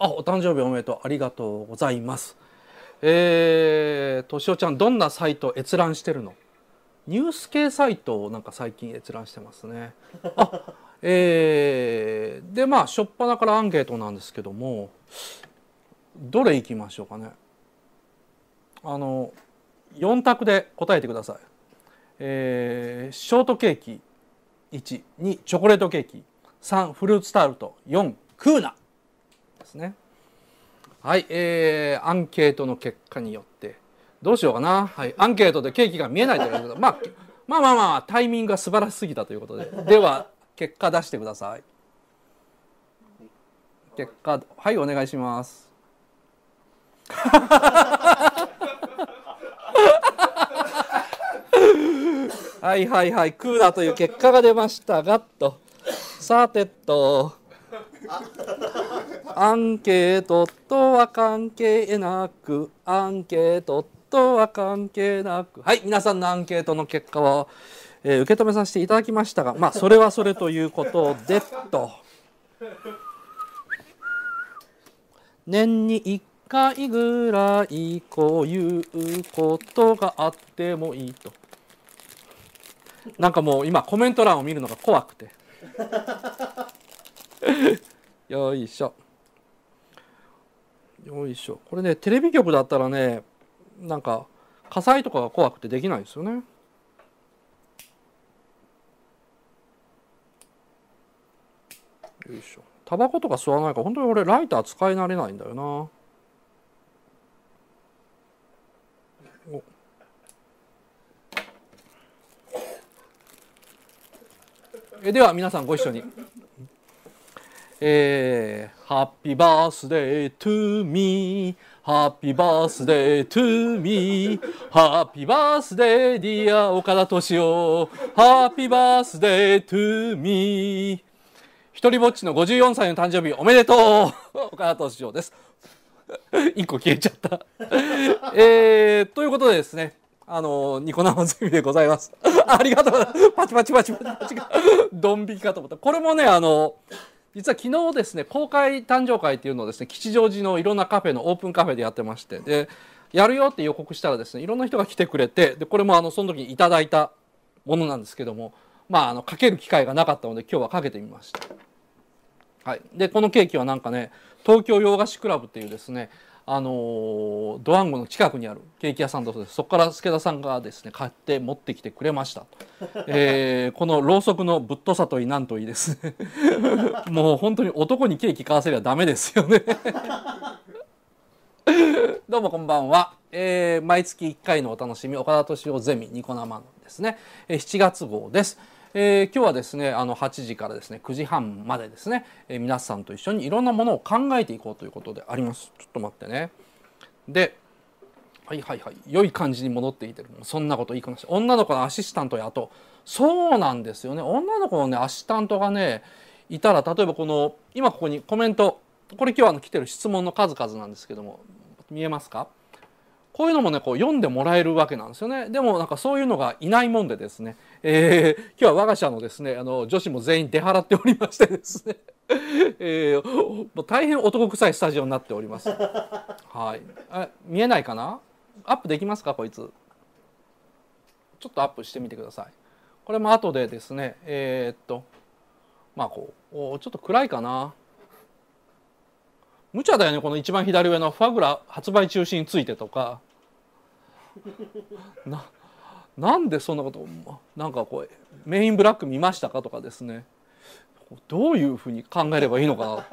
あお誕生日おめでとうありがとうございますえー、としおちゃんどんなサイト閲覧してるのニュース系サイトをなんか最近閲覧してますねあえー、でまあ初っ端からアンケートなんですけどもどれいきましょうかねあの4択で答えてくださいえー、ショートケーキ12チョコレートケーキ3フルーツタルト4クーナですね。はい、えー、アンケートの結果によってどうしようかな、はい、アンケートでケーキが見えないということまあ、まあまあまあタイミングが素晴らしすぎたということででは結果出してください結果はいお願いしますはいはいはいクーラーという結果が出ましたがとさてと アンケートとは関係なくアンケートとは関係なくはい皆さんのアンケートの結果は、えー、受け止めさせていただきましたがまあそれはそれということでと 年に1回ぐらいこういうことがあってもいいとなんかもう今コメント欄を見るのが怖くて。よいしょよいしょこれねテレビ局だったらねなんか火災とかが怖くてできないんですよねよいしょタバコとか吸わないから本当に俺ライター使い慣れないんだよなおえでは皆さんご一緒に。えー、ハッピーバースデートゥーミーハッピーバースデートゥーミーハッピーバースデーディア岡田敏夫ハッピーバースデートゥーミー一人ぼっちの54歳の誕生日おめでとう岡田敏夫です 一個消えちゃったえー、ということでですねあの、ニコ生ゼミでございます。ありがとうパチパチパチパチパチ。ドン引きかと思った。これもね、あの、実は昨日ですね公開誕生会っていうのをですね吉祥寺のいろんなカフェのオープンカフェでやってましてでやるよって予告したらですねいろんな人が来てくれてでこれもあのその時にいただいたものなんですけどもまああのかける機会がなかったので今日はかけてみました。はい、でこのケーキはなんかね東京洋菓子クラブっていうですねあのドワンゴの近くにあるケーキ屋さんだそうですそこから助田さんがですね買って持ってきてくれました、えー、このろうそくのぶっとさといいなんといいですね もう本当に男にケーキ買わせりゃダメですよね どうもこんばんは、えー、毎月1回のお楽しみ岡田敏夫ゼミニコ生のですね7月号ですえー、今日はですねあの8時からですね9時半までですね、えー、皆さんと一緒にいろんなものを考えていこうということでありますちょっと待ってねではいはいはい良い感じに戻っていてるそんなこといい話女の子のアシスタントやとそうなんですよね女の子のねアシスタントがねいたら例えばこの今ここにコメントこれ今日あの来てる質問の数々なんですけども見えますかこういうのもねこう読んでもらえるわけなんですよねでもなんかそういうのがいないもんでですね、えー、今日は我が社のですねあの女子も全員出払っておりましてですね えー、もう大変男臭いスタジオになっております。はい、あ見えないかなアップできますかこいつちょっとアップしてみてください。これも後でですねえー、っとまあこうおちょっと暗いかな無茶だよねこの一番左上の「ファグラ発売中止について」とかななんでそんなことなんかこうメインブラック見ましたかとかですねどういうふうに考えればいいのか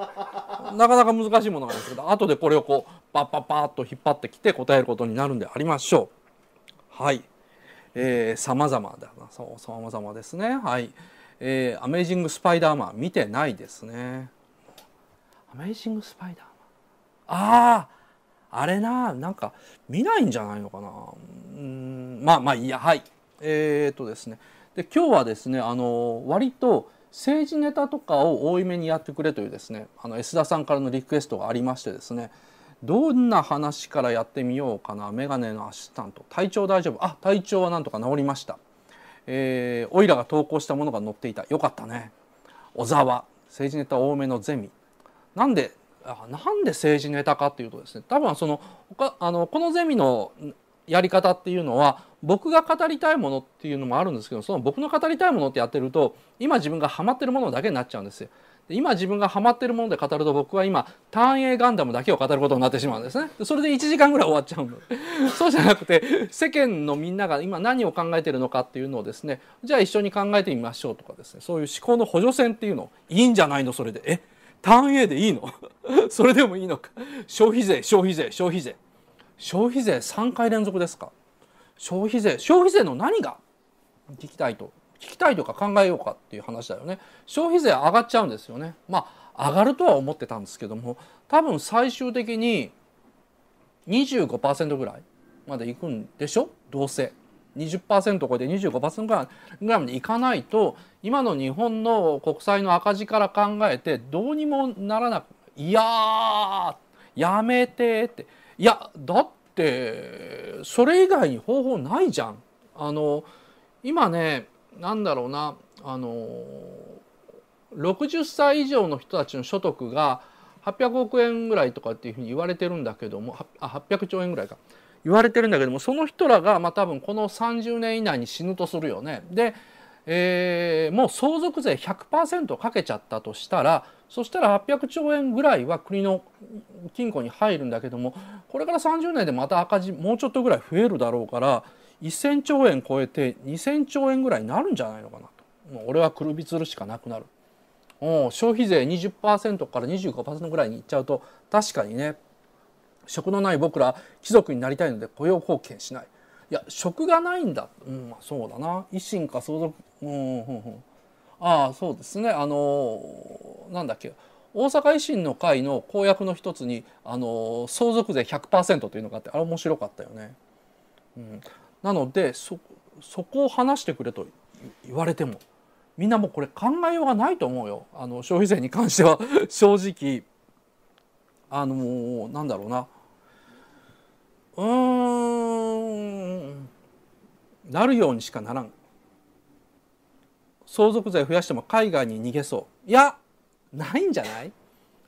ななかなか難しいものなんですけど後でこれをこうパッパッパッと引っ張ってきて答えることになるんでありましょう。はい、えー、様々だなそう様々ですねはい、えー、アメイジング・スパイダーマン見てないですねアメイジング・スパイダーマンあああれな、なんか見ないんじゃないのかな。うん、まあまあいいや、はい。えー、っとですね。で、今日はですね、あの、割と政治ネタとかを多いめにやってくれというですね、あの、S 田さんからのリクエストがありましてですね、どんな話からやってみようかな。メガネのアシスタント。体調大丈夫あ、体調はなんとか治りました。えー、オイラが投稿したものが載っていた。よかったね。小沢。政治ネタ多めのゼミ。なんでなんで政治ネタかっていうとですね多分その他あのこのゼミのやり方っていうのは僕が語りたいものっていうのもあるんですけどその僕の語りたいものってやってると今自分がハマってるものだけになっちゃうんですよ。今自分がハマってるもので語ると僕は今単影ガンダムだけを語ることになってしまうんですねそれで1時間ぐらい終わっちゃうの そうじゃなくて世間のみんなが今何を考えてるのかっていうのをですねじゃあ一緒に考えてみましょうとかですねそういう思考の補助線っていうのいいんじゃないのそれでえターン A でいいの それでもいいのか消費税消費税消費税消費税3回連続ですか消費税消費税の何が聞きたいと聞きたいとか考えようかっていう話だよね消費税上がっちゃうんですよねまあ上がるとは思ってたんですけども多分最終的に25%ぐらいまでいくんでしょどうせ20%を超えて25%ぐらいぐらいまでいかないと今の日本の国債の赤字から考えてどうにもならなく「いややめて」って「いやだってそれ以外に方法ないじゃん」あの今ねなんだろうなあの60歳以上の人たちの所得が800億円ぐらいとかっていうふうに言われてるんだけども800兆円ぐらいか。言われてるんだけどもその人らがまあ多分この30年以内に死ぬとするよね。で、えー、もう相続税100%かけちゃったとしたらそしたら800兆円ぐらいは国の金庫に入るんだけどもこれから30年でまた赤字もうちょっとぐらい増えるだろうから1,000兆円超えて2,000兆円ぐらいになるんじゃないのかなともう俺はくるびつるしかなくなる。消費税20%から25%ぐらいにいっちゃうと確かにね食のない僕ら貴族になりたいので雇用貢献しないいや食がないんだ、うん、まあ、そうだな維新か相続、うん、うんうんああそうですねあのー、なんだっけ大阪維新の会の公約の一つに、あのー、相続税100%というのがあってあれ面白かったよね。うん、なのでそこを話してくれと言われてもみんなもうこれ考えようがないと思うよあの消費税に関しては 正直あのー、なんだろうなうんなるようにしかならん相続税増やしても海外に逃げそういやないんじゃない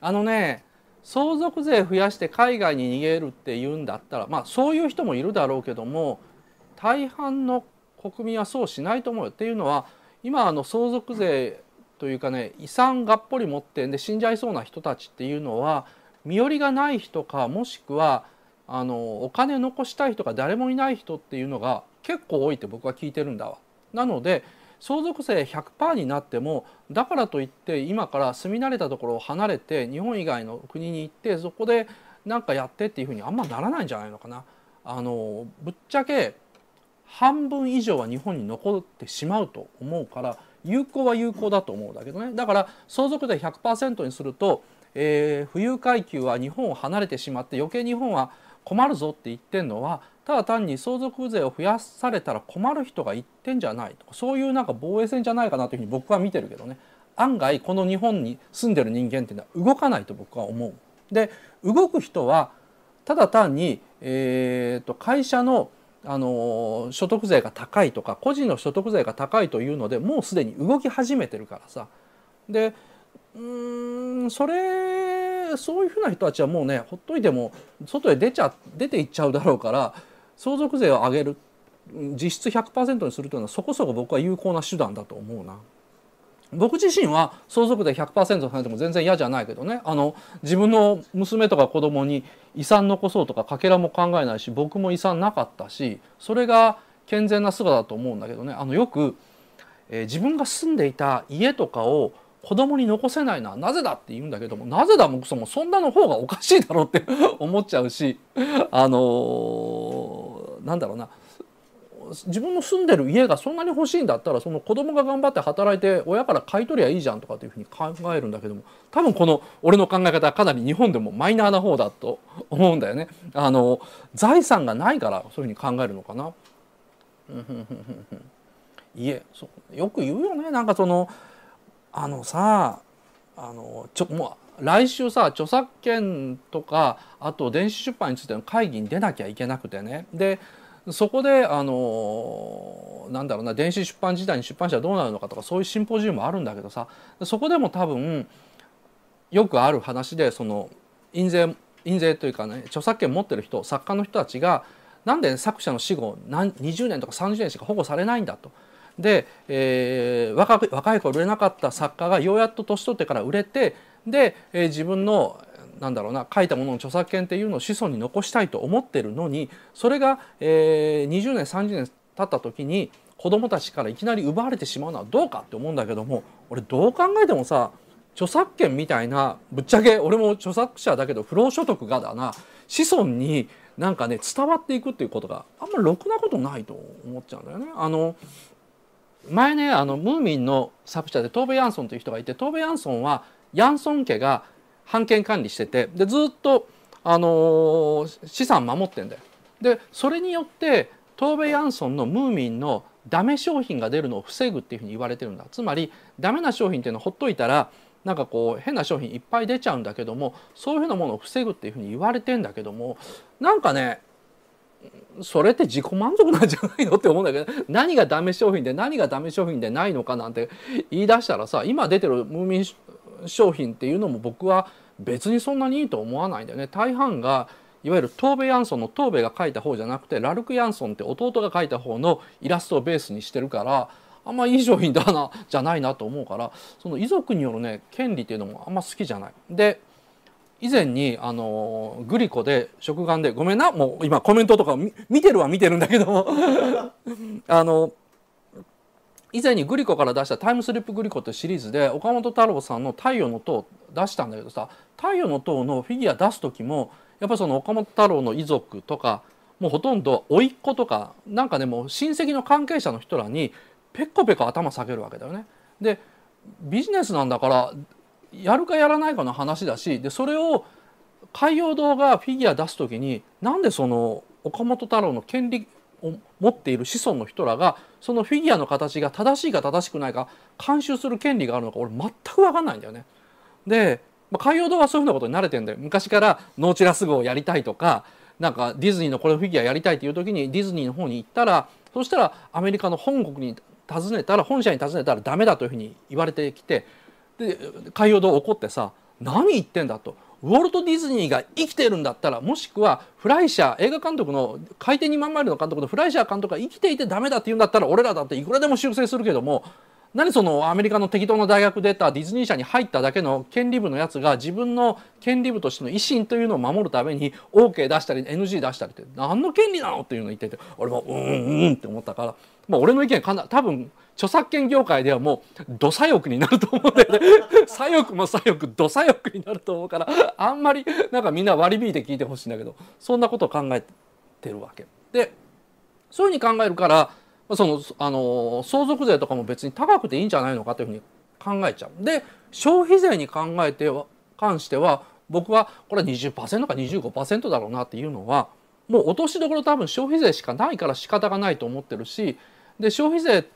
あのね相続税増やして海外に逃げるっていうんだったらまあそういう人もいるだろうけども大半の国民はそうしないと思うよ。っていうのは今あの相続税というかね遺産がっぽり持ってんで死んじゃいそうな人たちっていうのは身寄りがない人かもしくはあのお金残したい人が誰もいない人っていうのが結構多いって僕は聞いてるんだわ。なので相続税100%になってもだからといって今から住み慣れたところを離れて日本以外の国に行ってそこで何かやってっていうふうにあんまならないんじゃないのかな。あのぶっちゃけ半分以上は日本に残ってしまうと思うから有効は有効だと思うんだけどねだから相続税100%にすると、えー、富裕階級は日本を離れてしまって余計日本は困るぞって言ってんのはただ単に相続税を増やされたら困る人が言ってんじゃないとかそういうなんか防衛戦じゃないかなというふうに僕は見てるけどね案外この日本に住んでる人間っていうのは動かないと僕は思う。で動く人はただ単に、えー、と会社のあの所得税が高いとか個人の所得税が高いというのでもうすでに動き始めてるからさでうんそれそういうふうな人たちはもうねほっといても外へ出ちゃ出ていっちゃうだろうから相続税を上げる実質100%にするというのはそこそこ僕は有効な手段だと思うな。僕自身は相続税100%されても全然嫌じゃないけどねあの自分の娘とか子供に遺産残そうとかかけらも考えないし僕も遺産なかったしそれが健全な姿だと思うんだけどねあのよく、えー、自分が住んでいた家とかを子供に残せないのはなぜだって言うんだけどもなぜだもそソもそんなの方がおかしいだろうって 思っちゃうしあのー、なんだろうな自分の住んでる家がそんなに欲しいんだったらその子供が頑張って働いて親から買い取りゃいいじゃんとかっていうふうに考えるんだけども多分この俺の考え方はかなり日本でもマイナーな方だと 思うんだよね。あの財産がないからそういうふうに考えるのかな。家そよく言うよねなんかそのあのさあのちょもう来週さ著作権とかあと電子出版についての会議に出なきゃいけなくてねでそこであのなんだろうな電子出版時代に出版社はどうなるのかとかそういうシンポジウムあるんだけどさそこでも多分よくある話でその印税印税というかね著作権持ってる人作家の人たちがなんで作者の死後何20年とか30年しか保護されないんだと。で、えー、若若い頃売れなかった作家がようやっと年取ってから売れてで、えー、自分のなんだろうな書いたものの著作権っていうのを子孫に残したいと思ってるのにそれが、えー、20年30年経った時に子供たちからいきなり奪われてしまうのはどうかって思うんだけども俺どう考えてもさ著作権みたいなぶっちゃけ俺も著作者だけど不労所得がだな子孫になんかね伝わっていくっていうことがあんまりろくなことないと思っちゃうんだよね。あの前ねあのムーミンの作者でトーベ・ヤンソンという人がいてトーベ・ヤンソンはヤンソン家が版権管理しててでずっと、あのー、資産守ってんだよ。でそれによってトーベ・ヤンソンのムーミンのダメ商品が出るのを防ぐっていうふうに言われてるんだつまりダメな商品っていうのをほっといたらなんかこう変な商品いっぱい出ちゃうんだけどもそういうふうなものを防ぐっていうふうに言われてんだけどもなんかねそれって自己満足なんじゃないのって思うんだけど何がダメ商品で何がダメ商品でないのかなんて言い出したらさ今出てるムーミン商品っていうのも僕は別にそんなにいいと思わないんだよね。大半がいわゆるトーベ・ヤンソンのトーベが描いた方じゃなくてラルク・ヤンソンって弟が描いた方のイラストをベースにしてるからあんまいい商品だなじゃないなと思うからその遺族によるね権利っていうのもあんま好きじゃない。で以前にあのグリコで食玩でごめんなもう今コメントとか見てるは見てるんだけど あの以前にグリコから出した「タイムスリップグリコ」ってシリーズで岡本太郎さんの「太陽の塔」出したんだけどさ「太陽の塔」のフィギュア出す時もやっぱりその岡本太郎の遺族とかもうほとんど甥っ子とかなんかねもう親戚の関係者の人らにペコペコ頭下げるわけだよね。でビジネスなんだからやるかやらないかの話だしでそれを海洋堂がフィギュア出す時になんでその岡本太郎の権利を持っている子孫の人らがそのフィギュアの形が正しいか正しくないか監修する権利があるのか俺全く分かんないんだよね。で、まあ、海洋堂はそういうふうなことに慣れてんだよ。昔からノーチラス号をやりたいとかなんかディズニーのこれフィギュアやりたいっていう時にディズニーの方に行ったらそしたらアメリカの本国に訪ねたら本社に訪ねたらダメだというふうに言われてきてで海洋堂怒ってさ何言ってんだとウォルト・ディズニーが生きてるんだったらもしくはフライシャー映画監督の「回転二万マイルの監督のフライシャー監督が生きていてダメだって言うんだったら俺らだっていくらでも修正するけども何そのアメリカの適当な大学出たディズニー社に入っただけの権利部のやつが自分の権利部としての維新というのを守るために OK 出したり NG 出したりって何の権利なのっていうのを言ってて俺もうんうんって思ったから、まあ、俺の意見かな多分著作権業界ではもうど左翼になると思うんだよね 左翼も左翼ど左翼になると思うからあんまりなんかみんな割り引いて聞いてほしいんだけどそんなことを考えてるわけ。でそういうふうに考えるからそのあの相続税とかも別に高くていいんじゃないのかというふうに考えちゃう。で消費税に考えて関しては僕はこれは20%か25%だろうなっていうのはもう落としどころ多分消費税しかないから仕方がないと思ってるしで消費税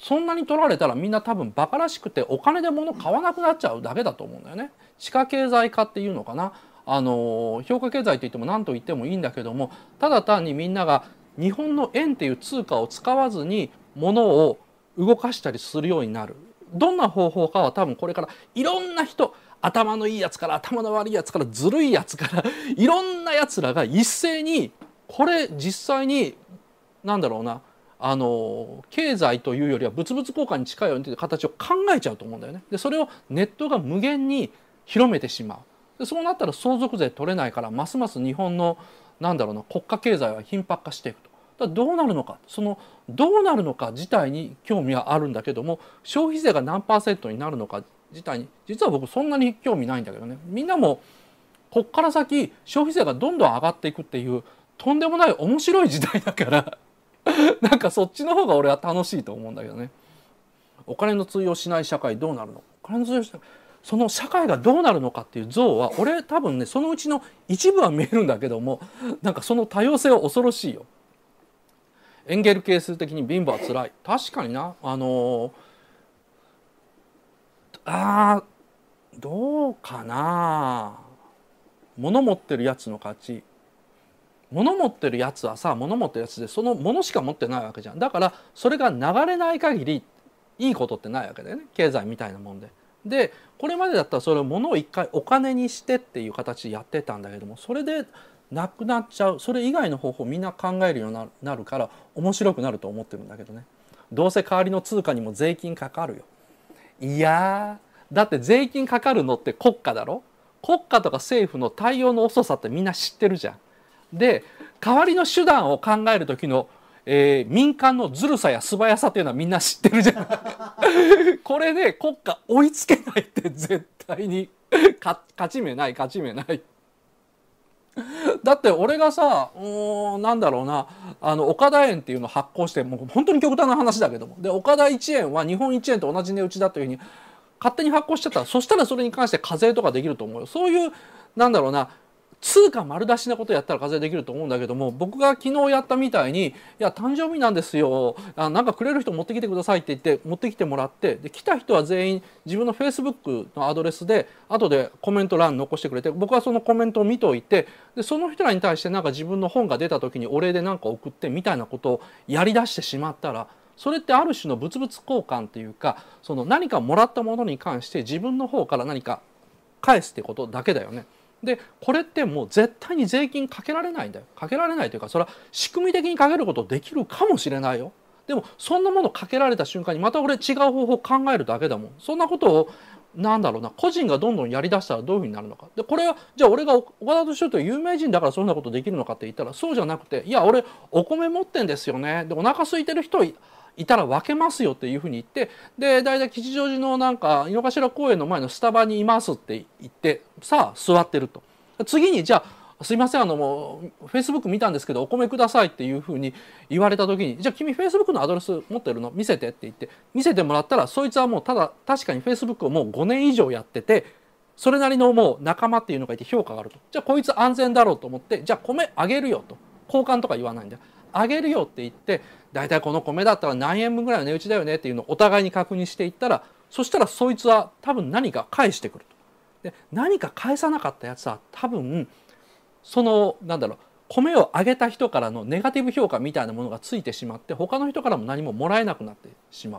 そんなに取られたらみんな多分バカらしくてお金で物買わなくなっちゃうだけだと思うんだよね。地下経済化っていうのかなあの評価経済といっても何と言ってもいいんだけどもただ単にみんなが日本の円っていう通貨を使わずに物を動かしたりするようになるどんな方法かは多分これからいろんな人頭のいいやつから頭の悪いやつからずるいやつから いろんなやつらが一斉にこれ実際に何だろうなあの経済というよりは物々交換に近いようにという形を考えちゃうと思うんだよね。でそれをネットが無限に広めてしまう。でそうなったら相続税取れないからますます日本のなんだろうな国家経済は頻迫化していくと。だどうなるのかそのどうなるのか自体に興味はあるんだけども消費税が何パーセントになるのか自体に実は僕そんなに興味ないんだけどねみんなもこっから先消費税がどんどん上がっていくっていうとんでもない面白い時代だから なんかそっちの方が俺は楽しいと思うんだけどね。お金の通用しない社会どうなるのお金の通用しないその社会がどうなるのかっていう像は俺多分ねそのうちの一部は見えるんだけどもなんかその多様性は恐ろしいよ。エンゲル係数的に貧乏は辛い確かになあのー、あどうかな物持ってるやつの価値物持ってるやつはさ物持ってるやつでその物しか持ってないわけじゃんだからそれが流れない限りいいことってないわけだよね経済みたいなもんで。でこれまでだったらそれを物を一回お金にしてっていう形でやってたんだけどもそれでなくなっちゃうそれ以外の方法みんな考えるようになるから面白くなると思ってるんだけどねどうせ代わりの通貨にも税金かかるよいやだって税金かかるのって国家だろ国家とか政府の対応の遅さってみんな知ってるじゃん。で代わりの手段を考える時のえー、民間のずるさや素早さというのはみんな知ってるじゃん これで国家追いつけないって絶対に 勝ち目ない勝ち目ないだって俺がさうんなんだろうなあの岡田園っていうのを発行してもう本当に極端な話だけどもで岡田1円は日本1円と同じ値打ちだというふうに勝手に発行しちゃったらそしたらそれに関して課税とかできると思うよ。そういうなんだろうな通貨丸出しなことやったら課税できると思うんだけども僕が昨日やったみたいに「いや誕生日なんですよあなんかくれる人持ってきてください」って言って持ってきてもらってで来た人は全員自分のフェイスブックのアドレスで後でコメント欄残してくれて僕はそのコメントを見といてでその人らに対してなんか自分の本が出た時にお礼で何か送ってみたいなことをやりだしてしまったらそれってある種の物々交換というかその何かもらったものに関して自分の方から何か返すってことだけだよね。でこれってもう絶対に税金かけられないんだよかけられないというかそれは仕組み的にかけることできるかもしれないよでもそんなものかけられた瞬間にまた俺違う方法考えるだけだもんそんなことをなんだろうな個人がどんどんやりだしたらどういうふうになるのかでこれはじゃあ俺が岡田と司夫という有名人だからそんなことできるのかって言ったらそうじゃなくていや俺お米持ってんですよねでお腹空いてる人いたら分けますよっていうふうに言ってで大体吉祥寺のなんか井の頭公園の前のスタバにいますって言ってさあ座ってると。次にじゃあすいませんあのもうフェイスブック見たんですけどお米くださいっていうふうに言われた時にじゃあ君フェイスブックのアドレス持ってるの見せてって言って見せてもらったらそいつはもうただ確かにフェイスブックをもう5年以上やっててそれなりのもう仲間っていうのがいて評価があるとじゃあこいつ安全だろうと思ってじゃあ米あげるよと交換とか言わないんだよあげるよって言って大体この米だったら何円分ぐらいの値打ちだよねっていうのをお互いに確認していったらそしたらそいつは多分何か返してくると。で何か返さなかったやつは多分そのなんだろう米をあげた人からのネガティブ評価みたいなものがついてしまって他の人からも何ももらえなくなってしま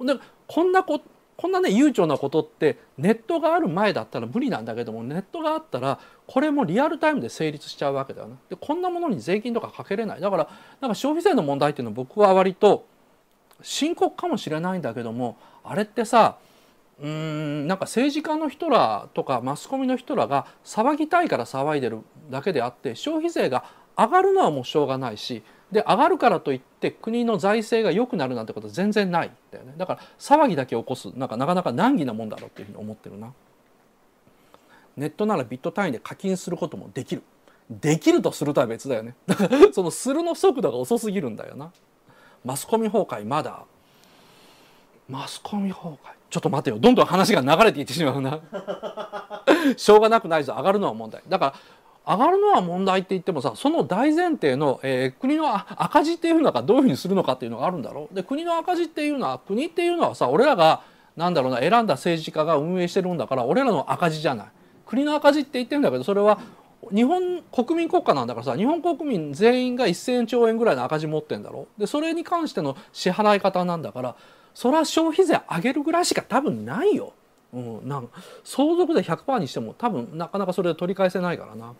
う。でこんなここんなね悠長なことってネットがある前だったら無理なんだけどもネットがあったらこれもリアルタイムで成立しちゃうわけだよね。でこんなものに税金とかかけれないだからなんか消費税の問題っていうのは僕は割と深刻かもしれないんだけどもあれってさうーんなんか政治家の人らとかマスコミの人らが騒ぎたいから騒いでるだけであって消費税が上がるのはもうしょうがないしで上がるからといって国の財政が良くなるなんてことは全然ないだよねだから騒ぎだけ起こすなんかなかなか難儀なもんだろうっていうふうに思ってるな。ネットならビット単位で課金することもできる。できるとするとは別だよね。だからそのするの速度が遅すぎるんだよな。マスコミ崩壊まだ。マスコミ崩壊。ちょっと待てよ。どんどん話が流れていってしまうな。しょうがなくないぞ。上がるのは問題。だから上がるのは問題って言ってもさその大前提の、えー、国の赤字っていうのがどういうふうにするのかっていうのがあるんだろう。で国の赤字っていうのは国っていうのはさ俺らがなんだろうな選んだ政治家が運営してるんだから俺らの赤字じゃない。国の赤字って言ってるんだけどそれは日本国民国家なんだからさ日本国民全員が1,000兆円ぐらいの赤字持ってんだろでそれに関しての支払い方なんだからそれは消費税上げるぐらいしか多分ないよ。うん、なん相続税100%にしても多分なかなかそれで取り返せないからな。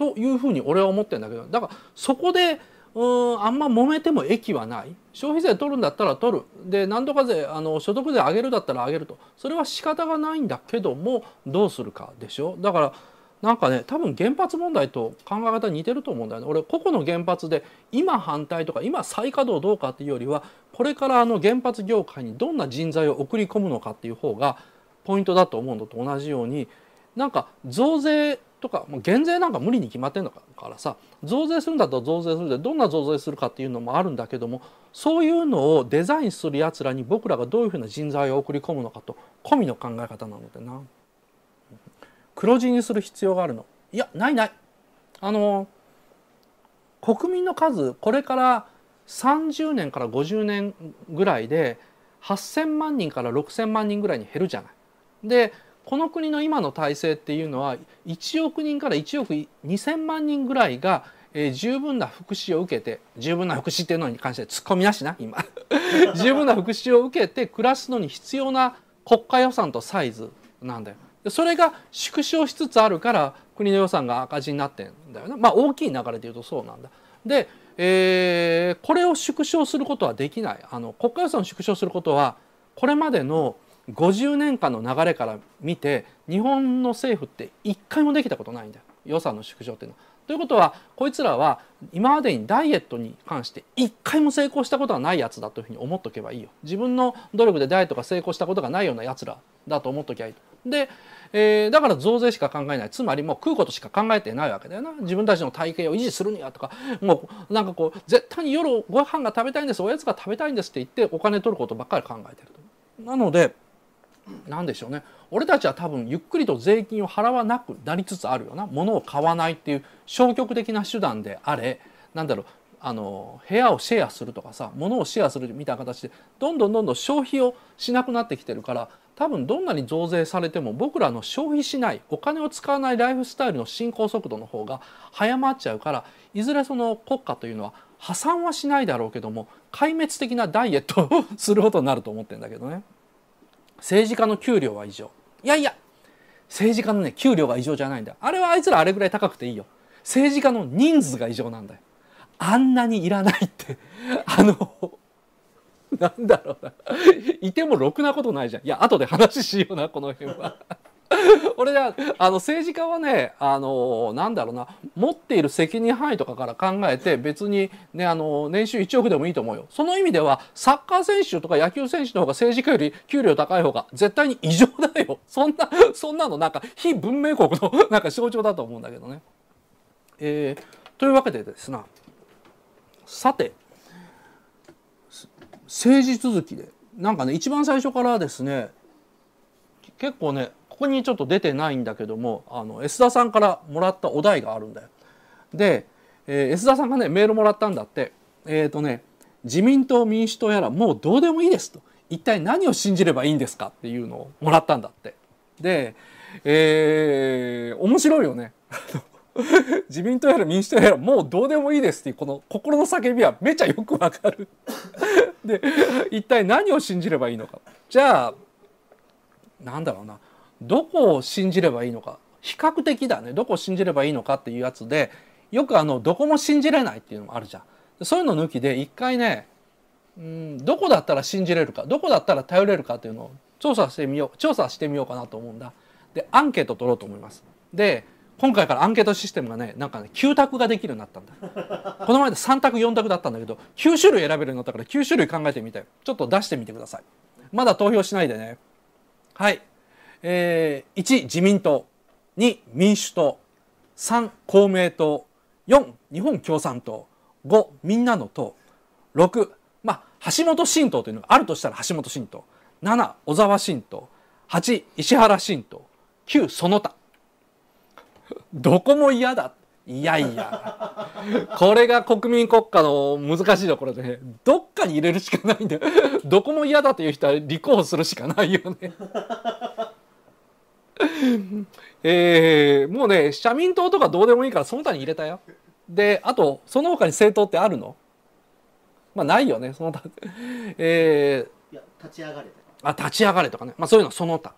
というふうに俺は思ってるんだけどだからそこでうんあんま揉めても益はない消費税取るんだったら取るで何とか税あの所得税上げるだったら上げるとそれは仕方がないんだけどもどうするかでしょだからなんかね多分原発問題と考え方似てると思うんだよね俺個々の原発で今反対とか今再稼働どうかっていうよりはこれからあの原発業界にどんな人材を送り込むのかっていう方がポイントだと思うのと同じようになんか増税とかもう減税なんか無理に決まってんのからさ増税するんだったら増税するでどんな増税するかっていうのもあるんだけどもそういうのをデザインするやつらに僕らがどういうふうな人材を送り込むのかと込みの考え方なのでな黒字にする必要があるのいやないないあの国民の数これから30年から50年ぐらいで8,000万人から6,000万人ぐらいに減るじゃない。でこの国の今の体制っていうのは1億人から1億2,000万人ぐらいが、えー、十分な福祉を受けて十分な福祉っていうのに関してツッコミなしな今 十分な福祉を受けて暮らすのに必要な国家予算とサイズなんだよ。それが縮小しつつあるから国の予算が赤字になってんだよな、ね、まあ大きい流れで言うとそうなんだ。で、えー、これを縮小することはできないあの国家予算を縮小することはこれまでの50年間の流れから見て日本の政府って一回もできたことないんだよ予算の縮小っていうのは。ということはこいつらは今までにダイエットに関して一回も成功したことはないやつだというふうに思っとけばいいよ自分の努力でダイエットが成功したことがないようなやつらだと思っときゃいいで、えー、だから増税しか考えないつまりもう食うことしか考えてないわけだよな自分たちの体型を維持するにはとかもうなんかこう絶対に夜ご飯が食べたいんですおやつが食べたいんですって言ってお金取ることばっかり考えてると。なので何でしょうね俺たちは多分ゆっくりと税金を払わなくなりつつあるよな物を買わないっていう消極的な手段であれなんだろうあの部屋をシェアするとかさ物をシェアするみたいな形でどんどんどんどん消費をしなくなってきてるから多分どんなに増税されても僕らの消費しないお金を使わないライフスタイルの進行速度の方が早まっちゃうからいずれその国家というのは破産はしないだろうけども壊滅的なダイエットを することになると思ってんだけどね。政治家の給料は異常いやいや政治家のね給料が異常じゃないんだあれはあいつらあれぐらい高くていいよ政治家の人数が異常なんだよあんなにいらないって あのなんだろうないてもろくなことないじゃんいや後で話しようなこの辺は 俺はあの政治家はねあのなんだろうな持っている責任範囲とかから考えて別に、ね、あの年収1億でもいいと思うよその意味ではサッカー選手とか野球選手の方が政治家より給料高い方が絶対に異常だよ そんなそんなのなんか非文明国の なんか象徴だと思うんだけどね。えー、というわけでですなさて政治続きでなんかね一番最初からですね結構ねこにちょっと出てないんだけどもあの S 田さんからもらったお題があるんだよ。で、えー、S 田さんがねメールもらったんだってえっ、ー、とね自民党民主党やらもうどうでもいいですと一体何を信じればいいんですかっていうのをもらったんだって。で、えー、面白いよね。自民党やら民主党やらもうどうでもいいですっていうこの心の叫びはめちゃよくわかるで一体何を信じればいいのかじゃあなんだろうなどこを信じればいいのか比較的だねどこを信じればいいのかっていうやつでよくあのどこも信じれないっていうのもあるじゃんそういうの抜きで一回ねうんどこだったら信じれるかどこだったら頼れるかっていうのを調査してみよう調査してみようかなと思うんだでアンケート取ろうと思いますで今回からアンケートシステムがねなんかね9択ができるようになったんだ この前で3択4択だったんだけど9種類選べるようになったから9種類考えてみてちょっと出してみてくださいまだ投票しないでねはいえー、1自民党2民主党3公明党4日本共産党5みんなの党6、まあ、橋本新党というのがあるとしたら橋本新党7小沢新党8石原新党9その他どこも嫌だいやいやこれが国民国家の難しいところで、ね、どっかに入れるしかないんでどこも嫌だという人は立候補するしかないよね えー、もうね、社民党とかどうでもいいから、その他に入れたよ。で、あと、その他に政党ってあるのまあ、ないよね、その他。えー、いや、立ち上がれあ、立ち上がれとかね。まあ、そういうの、その他。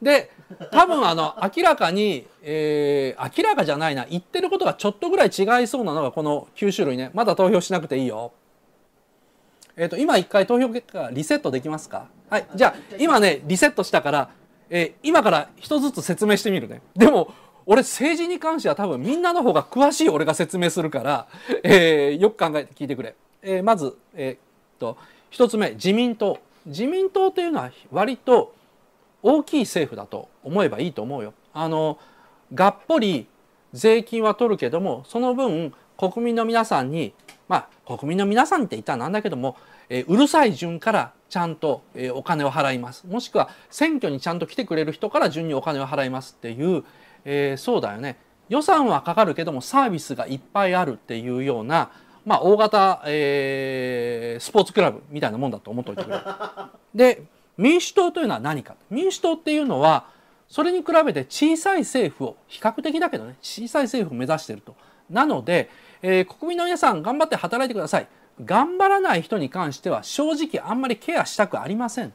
で、多分、あの、明らかに、えー、明らかじゃないな、言ってることがちょっとぐらい違いそうなのが、この9種類ね。まだ投票しなくていいよ。えっ、ー、と、今一回投票結果リセットできますかはい。じゃあ、今ね、リセットしたから、えー、今から一つずつ説明してみるね。でも、俺政治に関しては多分みんなの方が詳しい俺が説明するから、えー、よく考えて聞いてくれ。えー、まず、えっと、一つ目、自民党。自民党というのは割と大きい政府だと思えばいいと思うよ。あの、がっぽり税金は取るけども、その分国民の皆さんに、まあ国民の皆さんって言ったらなんだけども、えうるさい順からちゃんと、えお金を払いますもしくは選挙にちゃんと来てくれる人から順にお金を払いますっていう、えそうだよね予算はかかるけどもサービスがいっぱいあるっていうような、まあ、大型、えー、スポーツクラブみたいなもんだと思っておいてくれい。で民主党というのは何か民主党っていうのはそれに比べて小さい政府を比較的だけどね小さい政府を目指してると。なので、えー、国民の皆さん頑張って働いてください頑張らない人に関しては正直あんまりケアしたくありません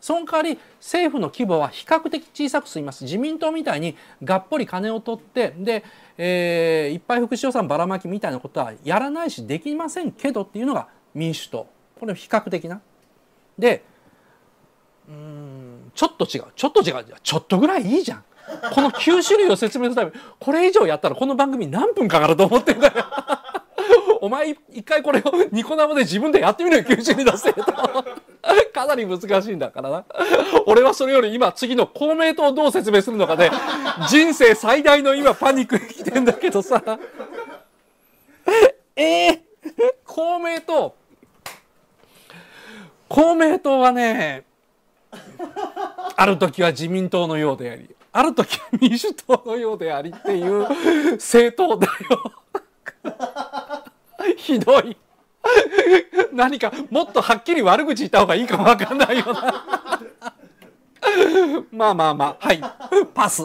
その代わり政府の規模は比較的小さく済みます自民党みたいにがっぽり金を取ってで、えー、いっぱい福祉予算ばらまきみたいなことはやらないしできませんけどっていうのが民主党これ比較的な。でうんちょっと違うちょっと違うちょっとぐらいいいじゃんこの9種類を説明するためにこれ以上やったらこの番組何分かかると思ってるんだよお前一回これを ニコ生で自分でやってみろよ92度生徒かなり難しいんだからな俺はそれより今次の公明党をどう説明するのかで、ね、人生最大の今パニックに来てんだけどさ えー、公明党公明党はねある時は自民党のようでありある時は民主党のようでありっていう政党だよ ひどい何かもっとはっきり悪口言った方がいいか分かんないよな まあまあまあはいパス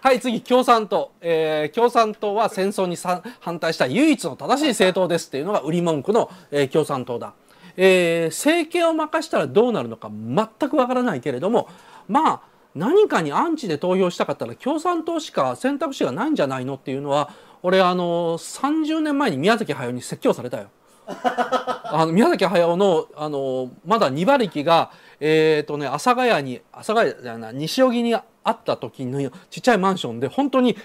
はい次共産党、えー、共産党は戦争に反対した唯一の正しい政党ですっていうのが売り文句の、えー、共産党だ、えー、政権を任したらどうなるのか全くわからないけれどもまあ何かにアンチで投票したかったら共産党しか選択肢がないんじゃないのっていうのは俺あの30年前に宮崎駿に説教されたよ。あの宮崎駿のあのまだ2馬力が、えーとね、阿佐ヶ谷に阿佐ヶ谷じゃない西荻にあった時のちっちゃいマンションで本当に5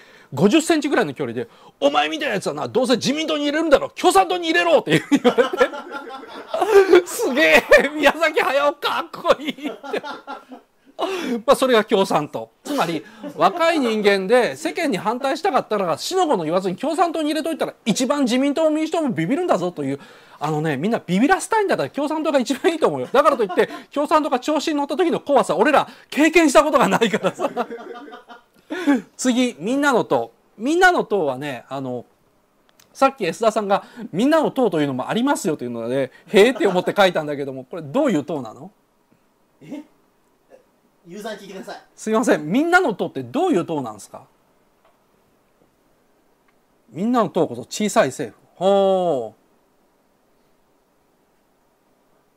0センチぐらいの距離で「お前みたいなやつはなどうせ自民党に入れるんだろ共産党に入れろ」って言われて すげえ宮崎駿かっこいいってまあそれが共産党つまり若い人間で世間に反対したかったら死の子の言わずに共産党に入れといたら一番自民党も民主党もビビるんだぞというあのねみんなビビらせたいんだったら共産党が一番いいと思うよだからといって共産党が調子に乗った時の怖さ俺ら経験したことがないからさ 次みんなの党みんなの党はねあのさっき安田さんが「みんなの党というのもありますよ」というので「へえ」って思って書いたんだけどもこれどういう党なのえユーザーに聞いてくださいすいませんみんなの党ってどういう党なんですかみんなの党こそ小さい政府ほう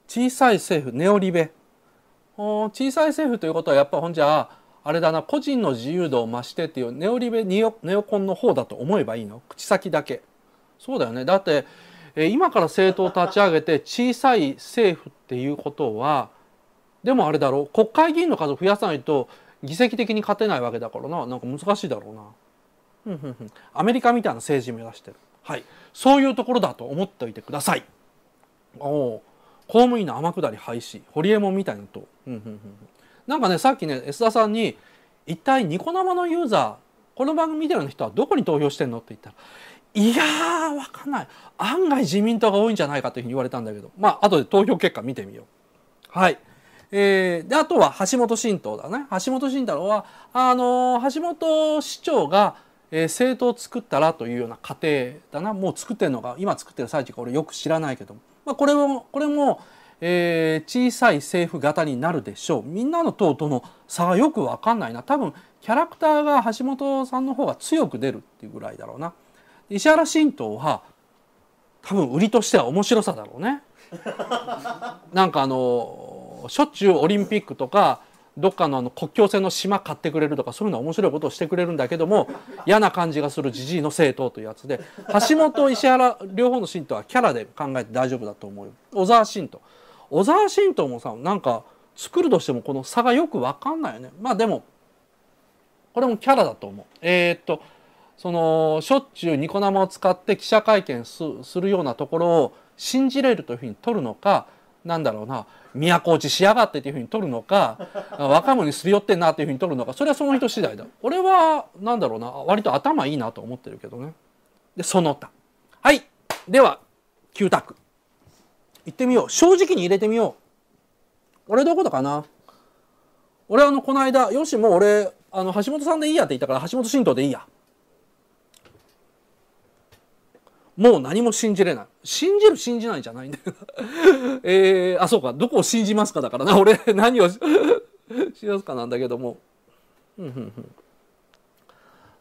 小さい政府ネオリベほう小さい政府ということはやっぱほんじゃあれだな個人の自由度を増してっていうネオリベネオネオコンの方だと思えばいいの口先だけそうだよねだって今から政党を立ち上げて小さい政府っていうことはでもあれだろ国会議員の数を増やさないと議席的に勝てないわけだからななんか難しいだろうな。アメリカみたいな政治目指してる、はい、そういうところだと思っておいてください。お公務員の天下り廃止堀江門みたいなと、なんかねさっきね安田さんに「一体ニコ生のユーザーこの番組見てる人はどこに投票してんの?」って言ったら「いやー分かんない案外自民党が多いんじゃないか」というふうに言われたんだけどまあ後で投票結果見てみよう。はいえー、であとは橋本新党だね橋本新太郎はあのー、橋本市長が、えー、政党を作ったらというような過程だなもう作ってるのが今作ってる最中か俺よく知らないけどまあ、これもこれも、えー、小さい政府型になるでしょうみんなの党との差がよく分かんないな多分キャラクターが橋本さんの方が強く出るっていうぐらいだろうな。石原新党は多分売りとしては面白さだろうね。なんかあのしょっちゅうオリンピックとかどっかのあの国境線の島買ってくれるとかそういうのは面白いことをしてくれるんだけども嫌な感じがするじじいの政党というやつで橋本石原両方の信徒はキャラで考えて大丈夫だと思うよ小沢信徒小沢信徒もさなんか作るとしてもこの差がよく分かんないよねまあでもこれもキャラだと思うえー、っとそのしょっちゅうニコ生を使って記者会見するようなところを信じれるというふうに取るのかなんだろうな都落ちしやがってというふうに取るのか 若者にすり寄ってんなというふうに取るのかそれはその人次第だ俺はなんだろうな割と頭いいなと思ってるけどねでその他はいでは9択行ってみよう正直に入れてみよう俺どことかな俺あのこの間よしもう俺あの橋本さんでいいやって言ったから橋本新党でいいやもう何も信じれない。信じる信じないじゃないんだよ。えー、あ、そうか。どこを信じますかだからな。俺、何をし ますかなんだけども。うんうんうん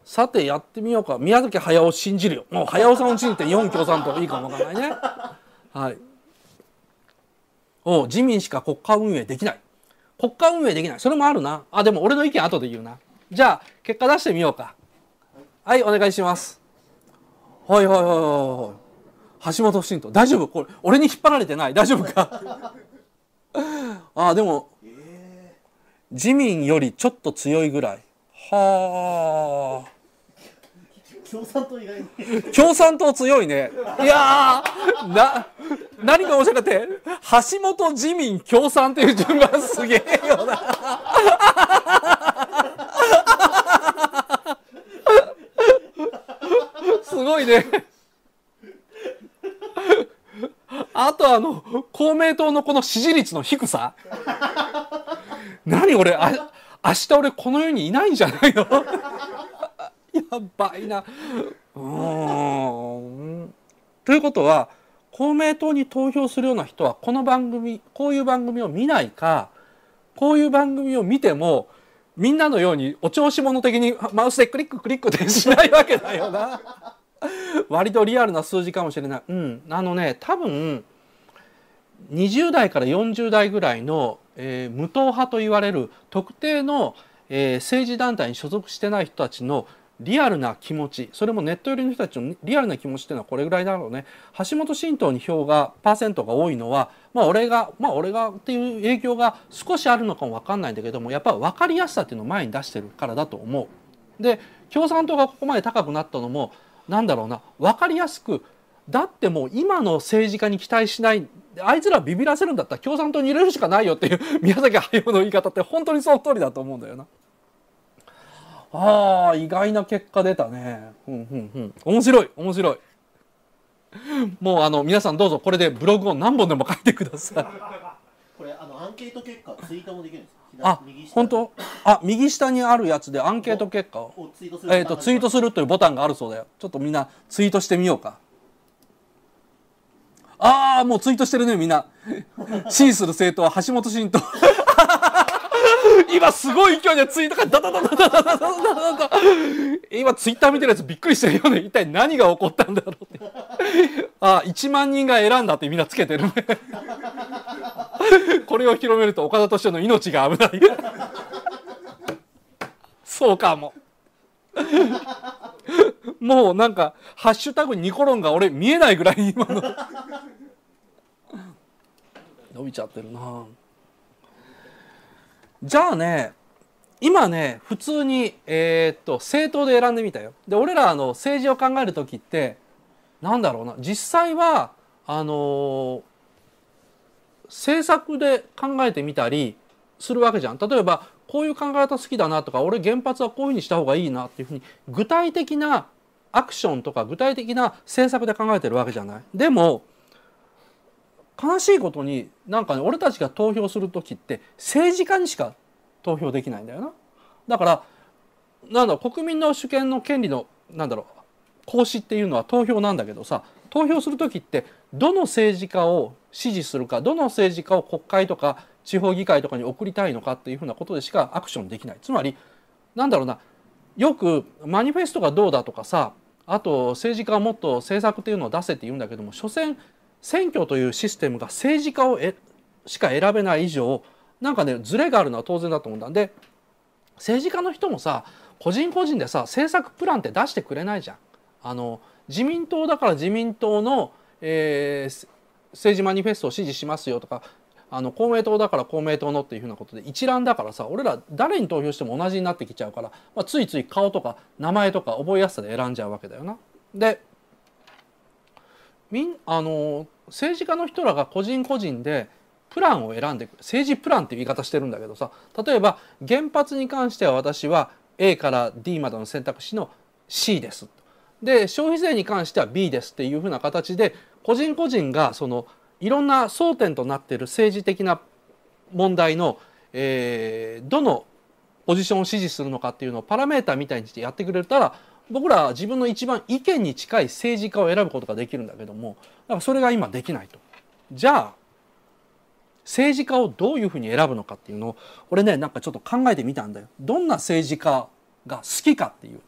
さてやってみようか宮崎駿を信じるよもう駿さんを信じて日本共産党いいかもわからないねはいお自民しか国家運営できない国家運営できないそれもあるなあでも俺の意見後で言うなじゃあ結果出してみようかはいお願いしますはいはいはいはいはい橋本慎人。大丈夫これ俺に引っ張られてない大丈夫かああ、でも、えー、自民よりちょっと強いぐらいはあ共産党意外に共産党強いねいやーな何が面白って橋本自民共産っていう順番すげえよなすごいねあとあの公明党のこの支持率の低さ何俺あ明日俺この世にいないんじゃないのやばいなうーんということは公明党に投票するような人はこの番組こういう番組を見ないかこういう番組を見てもみんなのようにお調子者的にマウスでクリッククリックってしないわけだよな。割とリアルな数字かもしれない。うん、あのね多分20代から40代ぐらいの、えー、無党派と言われる特定の、えー、政治団体に所属してない人たちのリアルな気持ちそれもネット寄りの人たちのリアルな気持ちっていうのはこれぐらいだろうね橋本新党に票がパーセントが多いのはまあ俺がまあ俺がっていう影響が少しあるのかも分かんないんだけどもやっぱ分かりやすさっていうのを前に出してるからだと思う。で共産党がここまで高くなったのもなんだろうな分かりやすくだってもう今の政治家に期待しないあいつらビビらせるんだったら共産党に入れるしかないよっていう 宮崎駿の言い方って本当にその通りだと思うんだよな。あー意外な結果出たね。うんうんうん。面白い面白い。もうあの皆さんどうぞこれでブログを何本でも書いてください。これあのアンケート結果ツイートもできるんですあ本当あ右下にあるやつでアンケート結果をツイ,、えーと、ツイートするというボタンがあるそうだよちょっとみんなツイートしてみようかああもうツイートしてるねみんな支持 する政党は橋本新党今すごい勢いでツイートがダダダダダダダダダダ今ツイッター見てるやつびっくりしてるよね一体何が起こったんだろうってああ1万人が選んだってみんなつけてるね これを広めると岡田敏夫の命が危ない そうかも もうなんか「ハッシュタグニコロン」が俺見えないぐらい今の伸びちゃってるなじゃあね今ね普通にえー、っと政党で選んでみたよで俺らあの政治を考える時ってなんだろうな実際はあのー政策で考えてみたりするわけじゃん。例えばこういう考え方好きだなとか俺原発はこういうふうにした方がいいなっていうふうに具体的なアクションとか具体的な政策で考えてるわけじゃない。でも悲しいことになんかね俺たちが投票する時って政治家にしか投票できないんだよな。だからなんだ国民の主権の権利のなんだろう行使っていうのは投票なんだけどさ投票する時ってどの政治家を支持するかどの政治家を国会とか地方議会とかに送りたいのかっていうふうなことでしかアクションできないつまりなんだろうなよくマニフェストがどうだとかさあと政治家はもっと政策っていうのを出せって言うんだけども所詮選挙というシステムが政治家をえしか選べない以上なんかねズレがあるのは当然だと思うんだで政治家の人もさ個人個人でさ政策プランって出してくれないじゃん。あの自民党だから自民党の、えー、政治マニフェストを支持しますよとかあの公明党だから公明党のっていうふうなことで一覧だからさ俺ら誰に投票しても同じになってきちゃうから、まあ、ついつい顔とか名前とか覚えやすさで選んじゃうわけだよな。でみんあの政治家の人らが個人個人でプランを選んでく政治プランっていう言い方してるんだけどさ例えば原発に関しては私は A から D までの選択肢の C ですで消費税に関しては B ですっていうふうな形で個人個人がそのいろんな争点となっている政治的な問題の、えー、どのポジションを支持するのかっていうのをパラメーターみたいにしてやってくれたら僕らは自分の一番意見に近い政治家を選ぶことができるんだけどもだからそれが今できないと。じゃあ政治家をどういうふうに選ぶのかっていうのを俺ねなんかちょっと考えてみたんだよ。どんな政治家が好きかっていう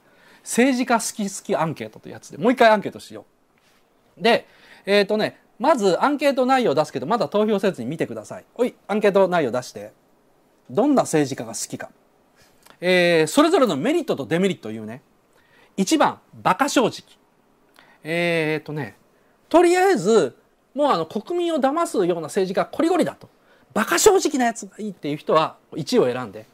政治家好き好きアンケートというやつでもう一回アンケートしよう。でえっ、ー、とね、まずアンケート内容出すけど、まだ投票せずに見てください。おい、アンケート内容出して。どんな政治家が好きか。えー、それぞれのメリットとデメリットを言うね。1番、馬鹿正直。えっ、ー、とね、とりあえず、もうあの国民を騙すような政治家こりごりだと。馬鹿正直なやつがいいっていう人は1を選んで。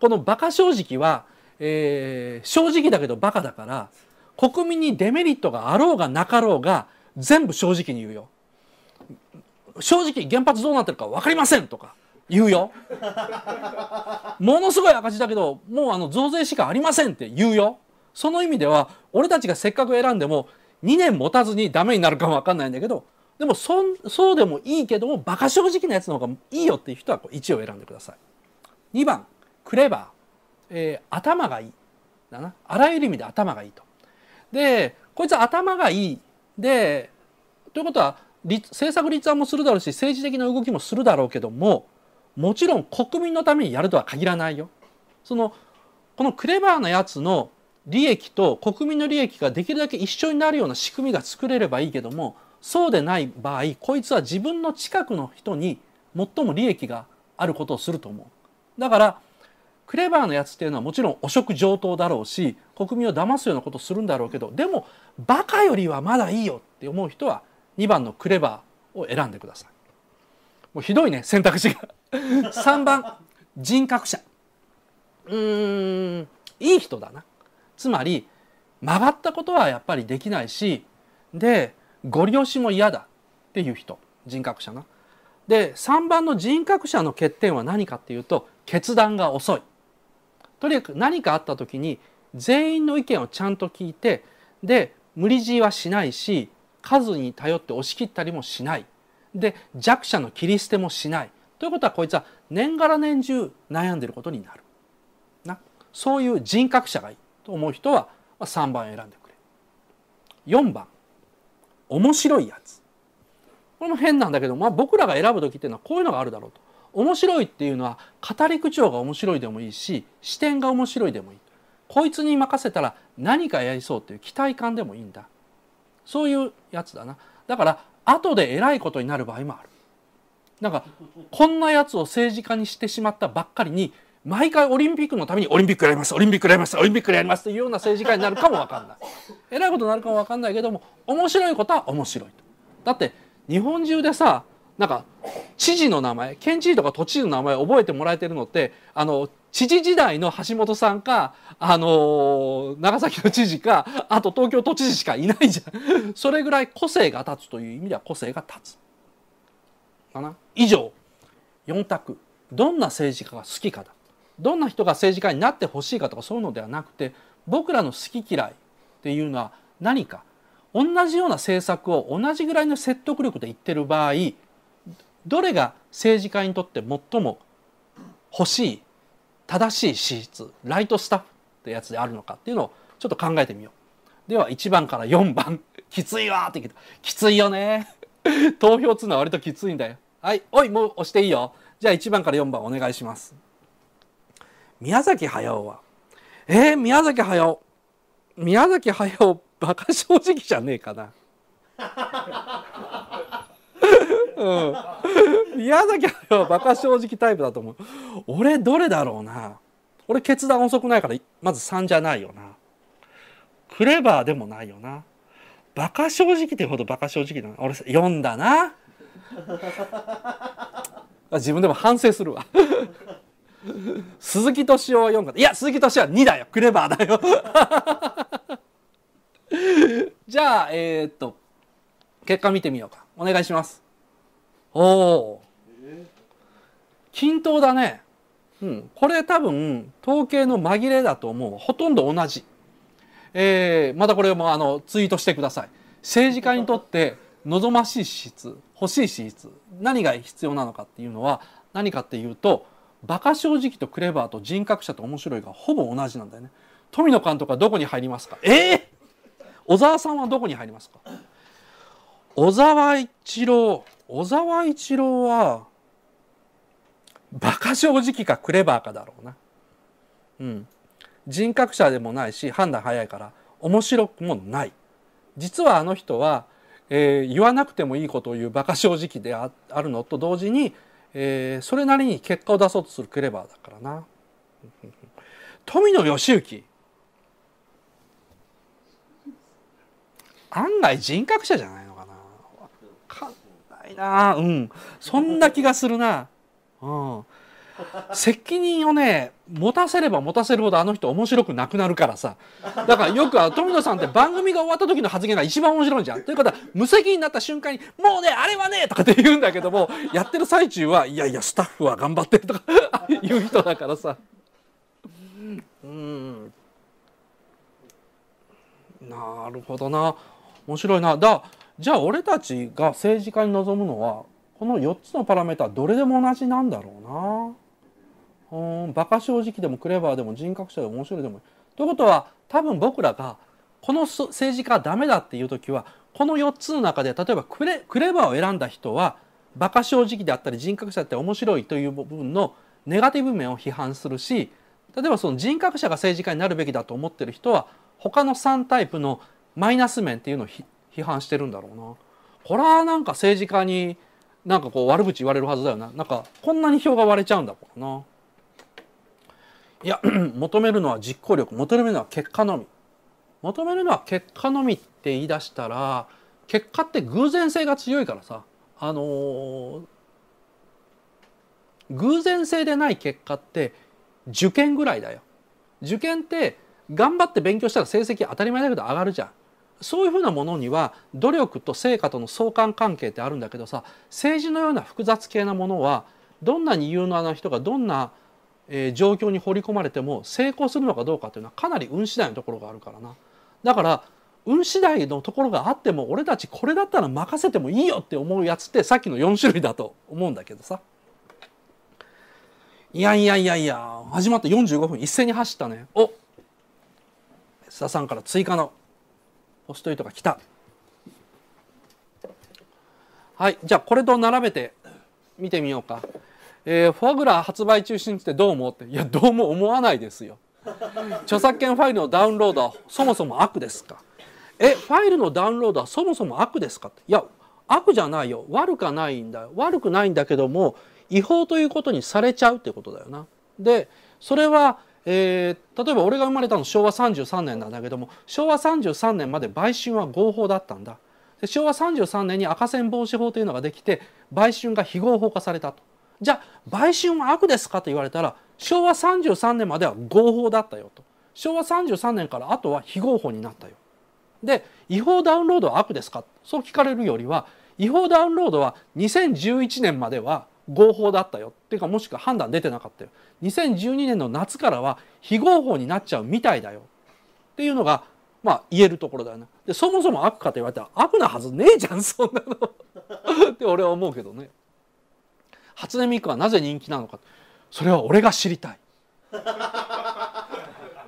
この馬鹿正直は、えー、正直だけど馬鹿だから、国民にデメリットがあろうがなかろうが、全部正直に言うよ正直原発どうなってるか分かりませんとか言うよものすごい赤字だけどもうあの増税しかありませんって言うよその意味では俺たちがせっかく選んでも2年持たずにダメになるかも分かんないんだけどでもそそうでもいいけどもバカ正直なやつの方がいいよっていう人は1を選んでください2番クレバー、えー、頭がいいだなあらゆる意味で頭がいいとでこいつ頭がいいでということは政策立案もするだろうし政治的な動きもするだろうけどももちろん国民のためにやるとは限らないよ。そのこのクレバーなやつの利益と国民の利益ができるだけ一緒になるような仕組みが作れればいいけどもそうでない場合こいつは自分の近くの人に最も利益があることをすると思う。だからクレバーなやつっていうのはもちろん汚職上等だろうし国民を騙すようなことするんだろうけどでもバカよりはまだいいよって思う人は2番のクレバーを選んでくださいもうひどいね選択肢が3 番人格者うーんいい人だなつまり曲がったことはやっぱりできないしでご利用しも嫌だっていう人人格者なで3番の人格者の欠点は何かっていうと決断が遅いとにかく何かあった時に全員の意見をちゃんと聞いてで無理強いはしないし数に頼って押し切ったりもしないで弱者の切り捨てもしないということはこいつは年がら年中悩んでることになるなそういう人格者がいいと思う人は3番選んでくれ4番面白いやつこれも変なんだけど、まあ、僕らが選ぶ時っていうのはこういうのがあるだろうと面白いっていうのは語り口調が面白いでもいいし視点が面白いでもいいこいつに任せたら何かやりそうっていう期待感でもいいんだそういうやつだなだから後で偉いことになる場合もあるなんかこんなやつを政治家にしてしまったばっかりに毎回オリンピックのためにオリンピックやりますオリンピックやりますオリンピックやりますというような政治家になるかも分かんない偉いことになるかも分かんないけども面白いことは面白いだって日本中でさなんか知事の名前県知事とか都知事の名前覚えてもらえてるのってあの知事時代の橋本さんか、あのー、長崎の知事かあと東京都知事しかいないじゃん それぐらい個性が立つという意味では個性が立つかな以上4択どんな政治家が好きかだどんな人が政治家になってほしいかとかそういうのではなくて僕らの好き嫌いっていうのは何か同じような政策を同じぐらいの説得力で言ってる場合どれが政治家にとって最も欲しい正しい資質ライトスタッフってやつであるのかっていうのをちょっと考えてみようでは1番から4番きついわって聞いたきついよね投票っつうのは割ときついんだよはいおいもう押していいよじゃあ1番から4番お願いします宮崎駿はえー、宮崎駿宮崎駿バカ正直じゃねえかなうん、宮崎駿はバカ正直タイプだと思う俺どれだろうな俺決断遅くないからまず3じゃないよなクレバーでもないよなバカ正直ってほどバカ正直な俺4だな自分でも反省するわ鈴木敏夫は4いや鈴木敏夫は2だよクレバーだよじゃあえー、っと結果見てみようかお願いしますおお、えー、均等だね、うん、これ多分統計の紛れだと思うほとんど同じ、えー、またこれもあのツイートしてください政治家にとって望ましい資質欲しい資質何が必要なのかっていうのは何かっていうと馬鹿正直とクレバーと人格者と面白いがほぼ同じなんだよね富野監督はどこに入りますかええー、小沢さんはどこに入りますか小沢一郎小沢一郎は馬鹿正直かクレバーかだろうな。うん。人格者でもないし判断早いから面白くもない。実はあの人は、えー、言わなくてもいいことを言う馬鹿正直であるのと同時に、えー、それなりに結果を出そうとするクレバーだからな。富野義行案外人格者じゃないなうんそんな気がするなうん責任をね持たせれば持たせるほどあの人面白くなくなるからさだからよく富野さんって番組が終わった時の発言が一番面白いじゃん。ということは無責任になった瞬間に「もうねあれはね」とかって言うんだけどもやってる最中はいやいやスタッフは頑張ってるとか 言う人だからさ。うんなるほどな面白いな。だじゃあ俺たちが政治家に望むのはこの4つのパラメータどれでも同じなんだろうなうんバカ正直でもクレバーでも人格者でも面白いでもいい。ということは多分僕らがこの政治家はダメだっていう時はこの4つの中で例えばクレクレバーを選んだ人はバカ正直であったり人格者って面白いという部分のネガティブ面を批判するし例えばその人格者が政治家になるべきだと思ってる人は他の3タイプのマイナス面っていうのを批判してるんだろうなこれはなんか政治家になんかこう悪口言われるはずだよななんかこんなに票が割れちゃうんだろうないや 求めるのは実行力求めるのは結果のみ求めるのは結果のみって言い出したら結果って偶然性が強いからさあのー、偶然性でない結果って受験ぐらいだよ受験って頑張って勉強したら成績当たり前だけど上がるじゃんそういうふうなものには努力と成果との相関関係ってあるんだけどさ政治のような複雑系なものはどんなに有能な人がどんな状況に放り込まれても成功するのかどうかというのはかなり運次第のところがあるからな。だから運次第のところがあっても俺たちこれだったら任せてもいいよって思うやつってさっきの4種類だと思うんだけどさ。いやいやいやいや始まって45分一斉に走ったね。お須田さんから追加のポスト糸が来たはいじゃあこれと並べて見てみようか、えー、フォアグラ発売中止ってどう思うっていやどうも思わないですよ著作権ファイルのダウンロードはそもそも悪ですかえファイルのダウンロードはそもそも悪ですかいや悪じゃないよ悪かないんだよ悪くないんだけども違法ということにされちゃうってことだよな。でそれはえー、例えば俺が生まれたの昭和33年なんだけども昭和33年まで売春は合法だったんだで昭和33年に赤線防止法というのができて売春が非合法化されたとじゃあ売春は悪ですかと言われたら昭和33年までは合法だったよと昭和33年からあとは非合法になったよで違法ダウンロードは悪ですかそう聞かれるよりは違法ダウンロードは2011年までは合法だったよっていうかもしくは判断出てなかったよ2012年の夏からは非合法になっちゃうみたいだよっていうのがまあ言えるところだよねでそもそも悪かと言われたら悪なはずねえじゃん そんなのって俺は思うけどね初音ミクはなぜ人気なのかそれは俺が知りたい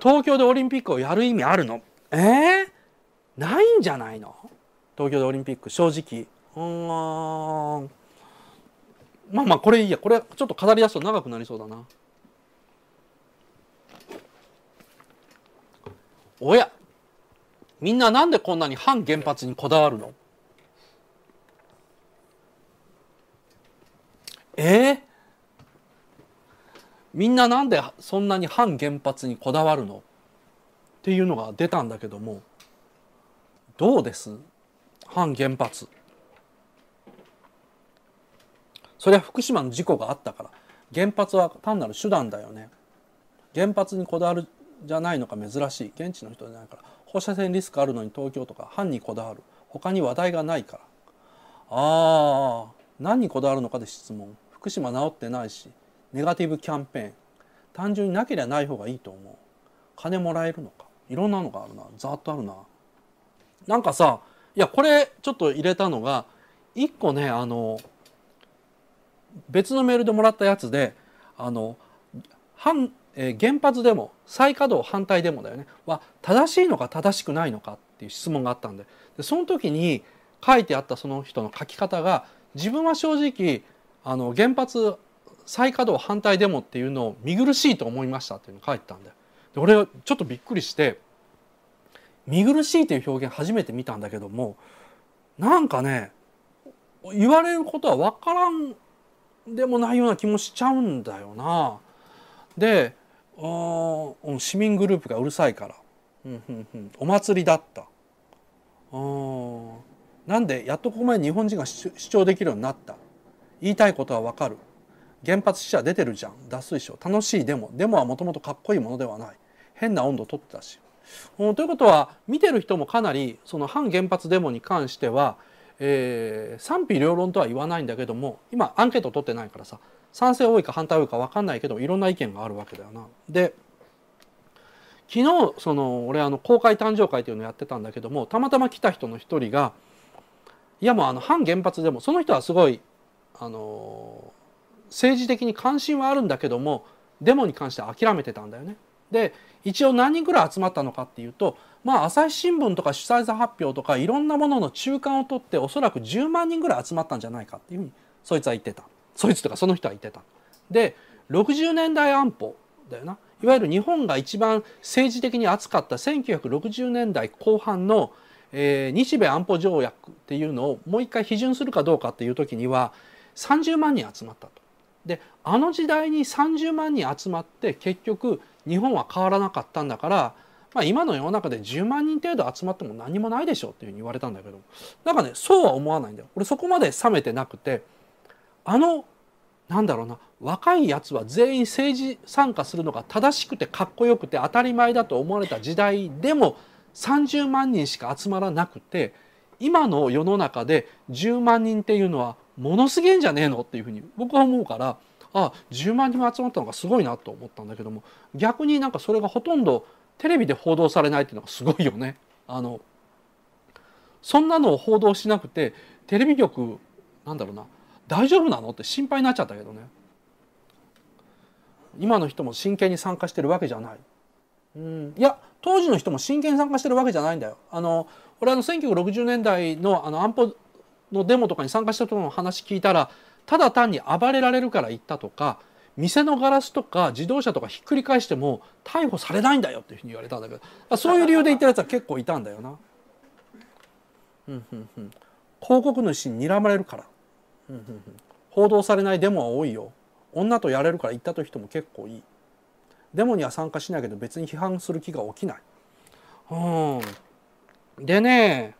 東京でオリンピックをやる意味あるのえー、ないんじゃないの東京でオリンピック正直うんまあまあこれいいやこれちょっと語り出すと長くなりそうだなおやみんななんでこんなに反原発にこだわるのえー、みんななんでそんなに反原発にこだわるのっていうのが出たんだけどもどうです反原発それは福島の事故があったから原発は単なる手段だよね原発にこだわるじゃないのか珍しい現地の人じゃないから放射線リスクあるのに東京とか藩にこだわる他に話題がないからああ何にこだわるのかで質問福島治ってないしネガティブキャンペーン単純になけりゃない方がいいと思う金もらえるのかいろんなのがあるなざっとあるななんかさいやこれちょっと入れたのが一個ねあの別のメールでもらったやつであの反、えー、原発でも再稼働反対デモだよねは正しいのか正しくないのかっていう質問があったんででその時に書いてあったその人の書き方が自分は正直あの原発再稼働反対デモっていうのを見苦しいと思いましたっていうのを書いてたんで俺ちょっとびっくりして見苦しいという表現初めて見たんだけどもなんかね言われることは分からんでもないような気もしちゃうんだよな。で市民グループがうるさいから、お祭りだった。なんでやっとここまで日本人が主張できるようになった言いたいことはわかる原発死者出てるじゃん脱水症楽しいデモデモはもともとかっこいいものではない変な温度をとってたし。ということは見てる人もかなりその反原発デモに関してはえー、賛否両論とは言わないんだけども今アンケート取ってないからさ賛成多いか反対多いか分かんないけどいろんな意見があるわけだよな。で昨日その俺あの公開誕生会というのをやってたんだけどもたまたま来た人の一人がいやもうあの反原発でもその人はすごいあの政治的に関心はあるんだけどもデモに関しては諦めてたんだよね。で一応何人ぐらい集まったのかっていうと、まあ、朝日新聞とか主催者発表とかいろんなものの中間を取っておそらく10万人ぐらい集まったんじゃないかっていうふうにそいつは言ってたそいつとかその人は言ってた。で60年代安保だよないわゆる日本が一番政治的に熱かった1960年代後半の、えー、日米安保条約っていうのをもう一回批准するかどうかっていう時には30万人集まったと。であの時代に30万人集まって結局日本は変わらなかったんだから、まあ、今の世の中で10万人程度集まっても何もないでしょっていうふうに言われたんだけどなんかねそうは思わないんだよ。俺そこまで冷めてなくてあのなんだろうな若いやつは全員政治参加するのが正しくてかっこよくて当たり前だと思われた時代でも30万人しか集まらなくて今の世の中で10万人っていうのはものすげえんじゃねえのっていうふうに僕は思うからあ10万人も集まったのがすごいなと思ったんだけども逆になんかそれがほとんどテレビで報道されないっていうのがすごいよね。あのそんなのを報道しなくてテレビ局なんだろうな大丈夫なのって心配になっちゃったけどね今の人も真剣に参加してるわけじゃない。うん、いや当時の人も真剣に参加してるわけじゃないんだよ。あの俺あの1960年代のあの安保のデモとかに参加した人の話聞いたらただ単に暴れられるから行ったとか店のガラスとか自動車とかひっくり返しても逮捕されないんだよっていうふうに言われたんだけどそういう理由で言ってるやつは結構いたんだよな。うんうんうん、広告主に睨まれるから、うんうんうん、報道されないデモは多いよ女とやれるから行ったという人も結構いいデモには参加しないけど別に批判する気が起きない。うん、でね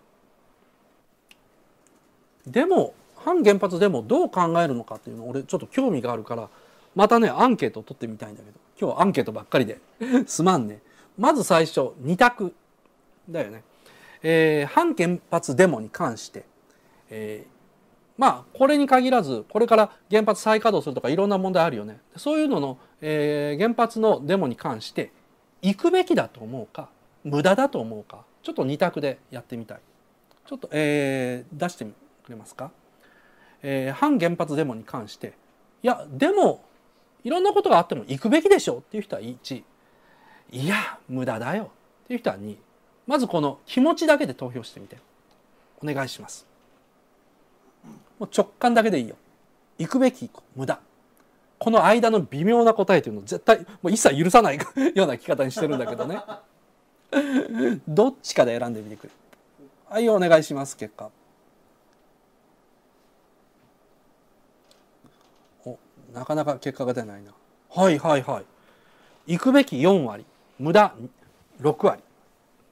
でも反原発でもどう考えるのかっていうの俺ちょっと興味があるからまたねアンケートを取ってみたいんだけど今日アンケートばっかりで すまんねまず最初2択だよね、えー、反原発デモに関して、えー、まあこれに限らずこれから原発再稼働するとかいろんな問題あるよねそういうのの、えー、原発のデモに関して行くべきだと思うか無駄だと思うかちょっと2択でやってみたいちょっと、えー、出してくれますか、えー、反原発デモに関していやデモ、いろんなことがあっても行くべきでしょうっていう人は1いや無駄だよっていう人は2まずこの気持ちだけで投票してみてお願いしますもう直感だけでいいよ行くべき無駄この間の微妙な答えというのを絶対もう一切許さない ような聞き方にしてるんだけどねどっちかで選んでみてくれはいお願いします結果なかなか結果が出ないなはいはいはい行くべき4割無駄6割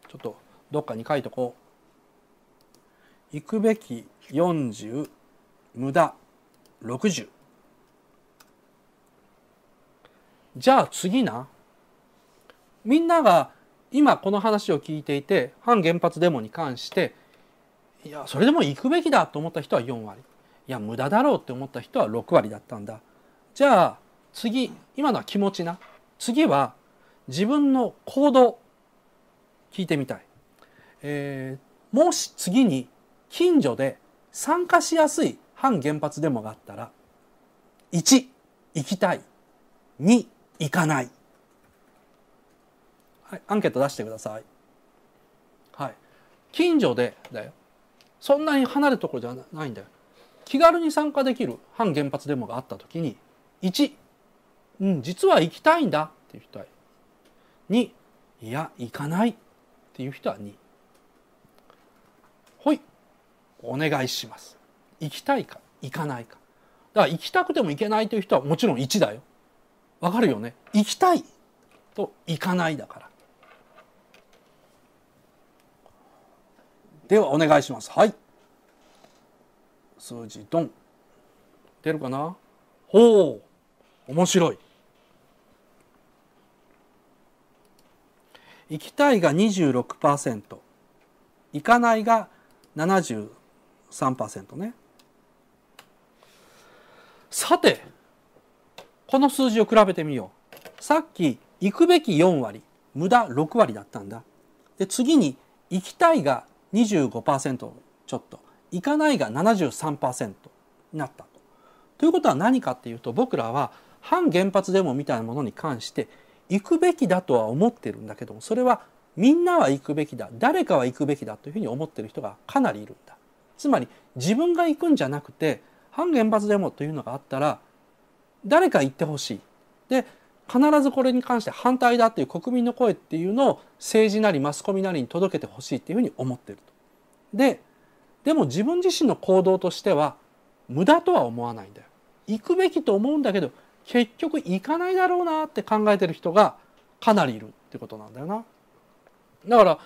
ちょっとどっかに書いとこう行くべき40無駄60じゃあ次なみんなが今この話を聞いていて反原発デモに関していやそれでも行くべきだと思った人は4割いや無駄だろうって思った人は6割だったんだじゃあ次今のは気持ちな次は自分の行動聞いてみたい、えー、もし次に近所で参加しやすい反原発デモがあったら1行きたい2行かない、はい、アンケート出してくださいはい近所でだよそんなに離れたところじゃないんだよ気軽に参加できる反原発デモがあった時に1、うん、実は行きたいんだっていう人は2、いや、行かないっていう人は2。ほい、お願いします。行きたいか、行かないか。だから行きたくても行けないという人はもちろん1だよ。わかるよね。行きたいと行かないだから。ではお願いします。はい。数字ドン。出るかなほう面白い行きたいが26%行かないが73%ねさてこの数字を比べてみようさっき行くべき4割無駄6割だったんだで次に行きたいが25%ちょっと行かないが73%になったということは何かっていうと僕らは反原発デモみたいなものに関して行くべきだとは思ってるんだけどもそれはみんなは行くべきだ誰かは行くべきだというふうに思ってる人がかなりいるんだ。つまり自分が行くんじゃなくて反原発デモというのがあったら誰か行ってほしい。で必ずこれに関して反対だっていう国民の声っていうのを政治なりマスコミなりに届けてほしいっていうふうに思ってると。ででも自分自身の行動としては無駄とは思わないんだよ。行くべきと思うんだけど結局行かないだろうなって考えてる人がかなりいるってことなんだよな。だから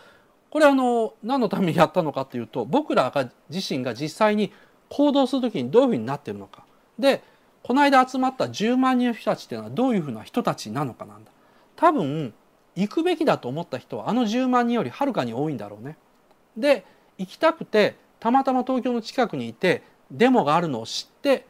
これあの何のためにやったのかっていうと僕らが自身が実際に行動する時にどういうふうになってるのか。でこの間集まった10万人の人たちっていうのはどういうふうな人たちなのかなんだ。多分行くべきだと思った人はあの10万人よりはるかに多いんだろうね。で行きたくてたまたま東京の近くにいてデモがあるのを知って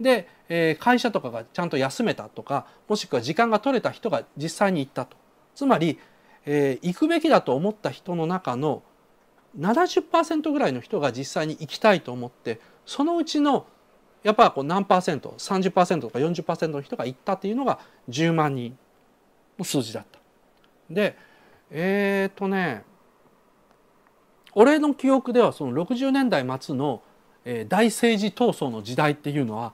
で、えー、会社とかがちゃんと休めたとかもしくは時間が取れた人が実際に行ったとつまり、えー、行くべきだと思った人の中の70%ぐらいの人が実際に行きたいと思ってそのうちのやっぱこう何パーセント30%とか40%の人が行ったっていうのが10万人の数字だった。でえっ、ー、とね俺の記憶ではその60年代末のえ大政治闘争の時代っていうのは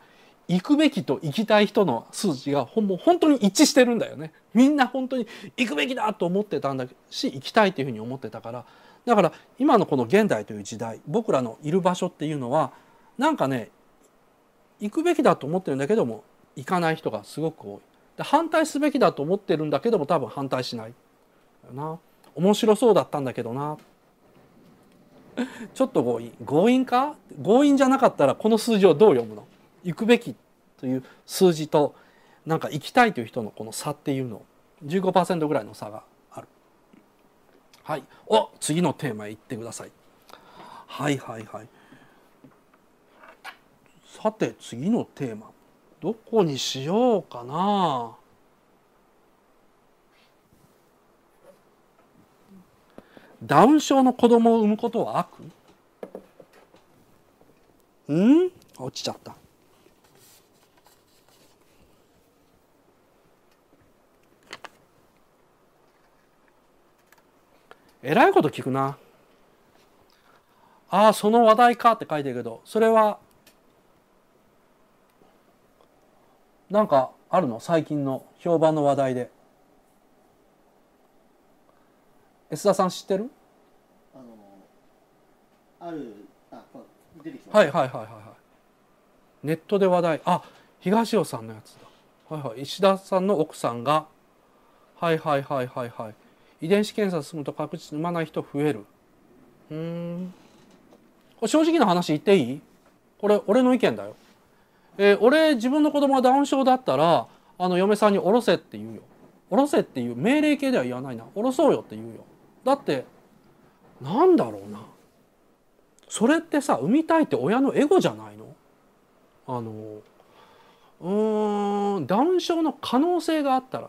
行くべきと行きたい人の数字がほんも本当に一致してるんだよね。みんな本当に行くべきだと思ってたんだし行きたいというふうに思ってたからだから今のこの現代という時代僕らのいる場所っていうのはなんかね行くべきだと思ってるんだけども行かない人がすごく多い。で反対すべきだと思ってるんだけども多分反対しないな面白そうだったんだけどなちょっと強引強引か強引じゃなかったらこの数字をどう読むの行くべきという数字となんか行きたいという人のこの差っていうの15%ぐらいの差がある。はい、お次のテーマへ行ってください。はいはいはい。さて次のテーマどこにしようかな。ダウン症の子供を産むことは悪うん落ちちゃった。えらいこと聞くな。ああ、その話題かって書いてるけど、それは、なんかあるの最近の評判の話題で。安田さん知ってるあのあるあ出てきまはいはいはいはいはいネットで話題あ東尾さんのやつだはいはい石田さんの奥さんがはいはいはいはいはい遺伝子検査進むと確実に産まない人増えるうんこれ正直な話言っていいこれ俺の意見だよえー、俺自分の子供がダウン症だったらあの嫁さんに「おろせ」って言うよ「おろせ」っていう命令形では言わないな「おろそうよ」って言うよだってなんだろうなそれってさ産みたいって親のエゴじゃないのあのうんダウン症の可能性があったら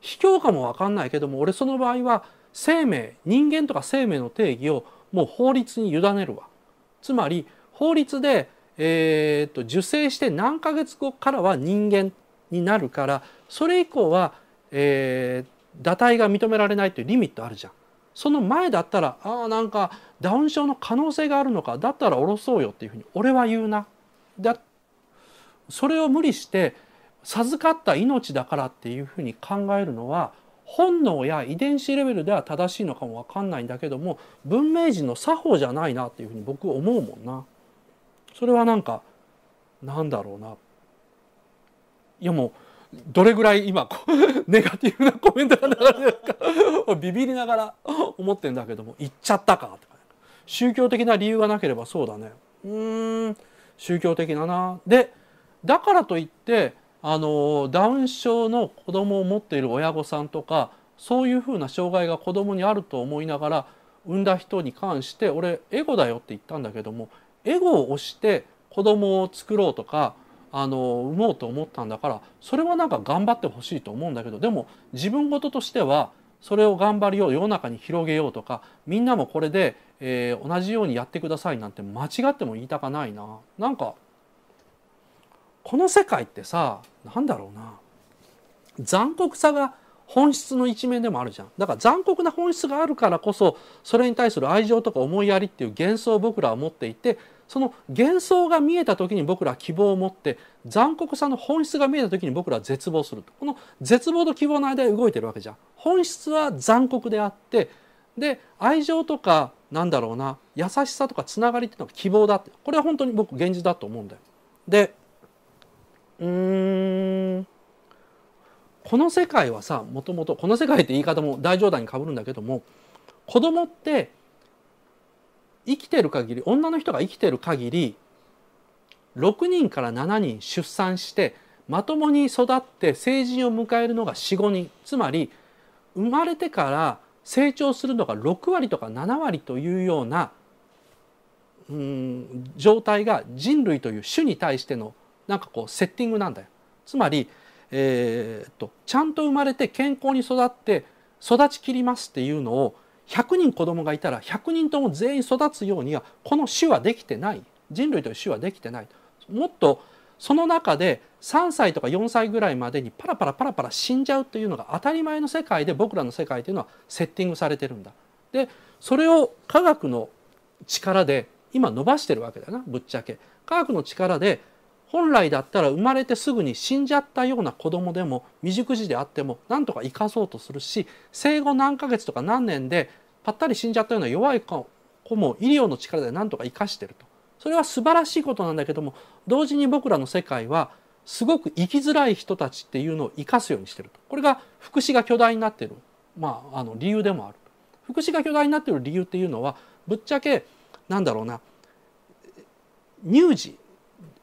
卑怯かも分かんないけども俺その場合は生命人間とか生命の定義をもう法律に委ねるわ。つまり法律で、えー、っと受精して何ヶ月後からは人間になるからそれ以降は、えー、堕胎が認められないというリミットあるじゃん。その前だったらああなんかダウン症の可能性があるのかだったら下ろそうよっていうふうに俺は言うなだそれを無理して授かった命だからっていうふうに考えるのは本能や遺伝子レベルでは正しいのかも分かんないんだけども文明人の作法じゃないなっていうふうに僕思うもんな。それはなんかなんだろうないやもうどれぐらい今 ネガティブなコメントが流れてるかビビりながら思ってんだけども行っちゃったかとか、ね、宗教的な理由がなければそうだねうん宗教的だなでだからといってあのダウン症の子供を持っている親御さんとかそういうふうな障害が子供にあると思いながら産んだ人に関して俺エゴだよって言ったんだけどもエゴを押して子供を作ろうとかあの産もうと思ったんだからそれはなんか頑張ってほしいと思うんだけどでも自分事としてはそれを頑張りよう世の中に広げようとかみんなもこれで、えー、同じようにやってくださいなんて間違っても言いたかないななんかこの世界ってさなんだろうな残酷さが本質の一面でもあるじゃんだから残酷な本質があるからこそそれに対する愛情とか思いやりっていう幻想を僕らは持っていてその幻想が見えた時に僕らは希望を持って残酷さの本質が見えた時に僕らは絶望するとこの絶望と希望の間で動いてるわけじゃん本質は残酷であってで愛情とかなんだろうな優しさとかつながりっていうのが希望だってこれは本当に僕現実だと思うんだよ。でうんこの世界はさもともとこの世界って言い方も大冗談にかぶるんだけども子供って生きてる限り女の人が生きてる限り6人から7人出産してまともに育って成人を迎えるのが45人つまり生まれてから成長するのが6割とか7割というようなうん状態が人類という種に対してのなんかこうセッティングなんだよ。つまり、えー、っとちゃんと生まれて健康に育って育ちきりますっていうのを100人子供がいたら100人とも全員育つようにはこの種はできてない人類という種はできてないもっとその中で3歳とか4歳ぐらいまでにパラパラパラパラ死んじゃうというのが当たり前の世界で僕らの世界というのはセッティングされてるんだ。でそれを科学の力で今伸ばしてるわけだなぶっちゃけ。科学の力で本来だったら生まれてすぐに死んじゃったような子供でも未熟児であってもなんとか生かそうとするし生後何ヶ月とか何年でぱったり死んじゃったような弱い子も医療の力でなんとか生かしてるとそれは素晴らしいことなんだけども同時に僕らの世界はすごく生きづらい人たちっていうのを生かすようにしてるとこれが福祉が巨大になっている、まあ、あの理由でもある福祉が巨大になっている理由っていうのはぶっちゃけなんだろうな乳児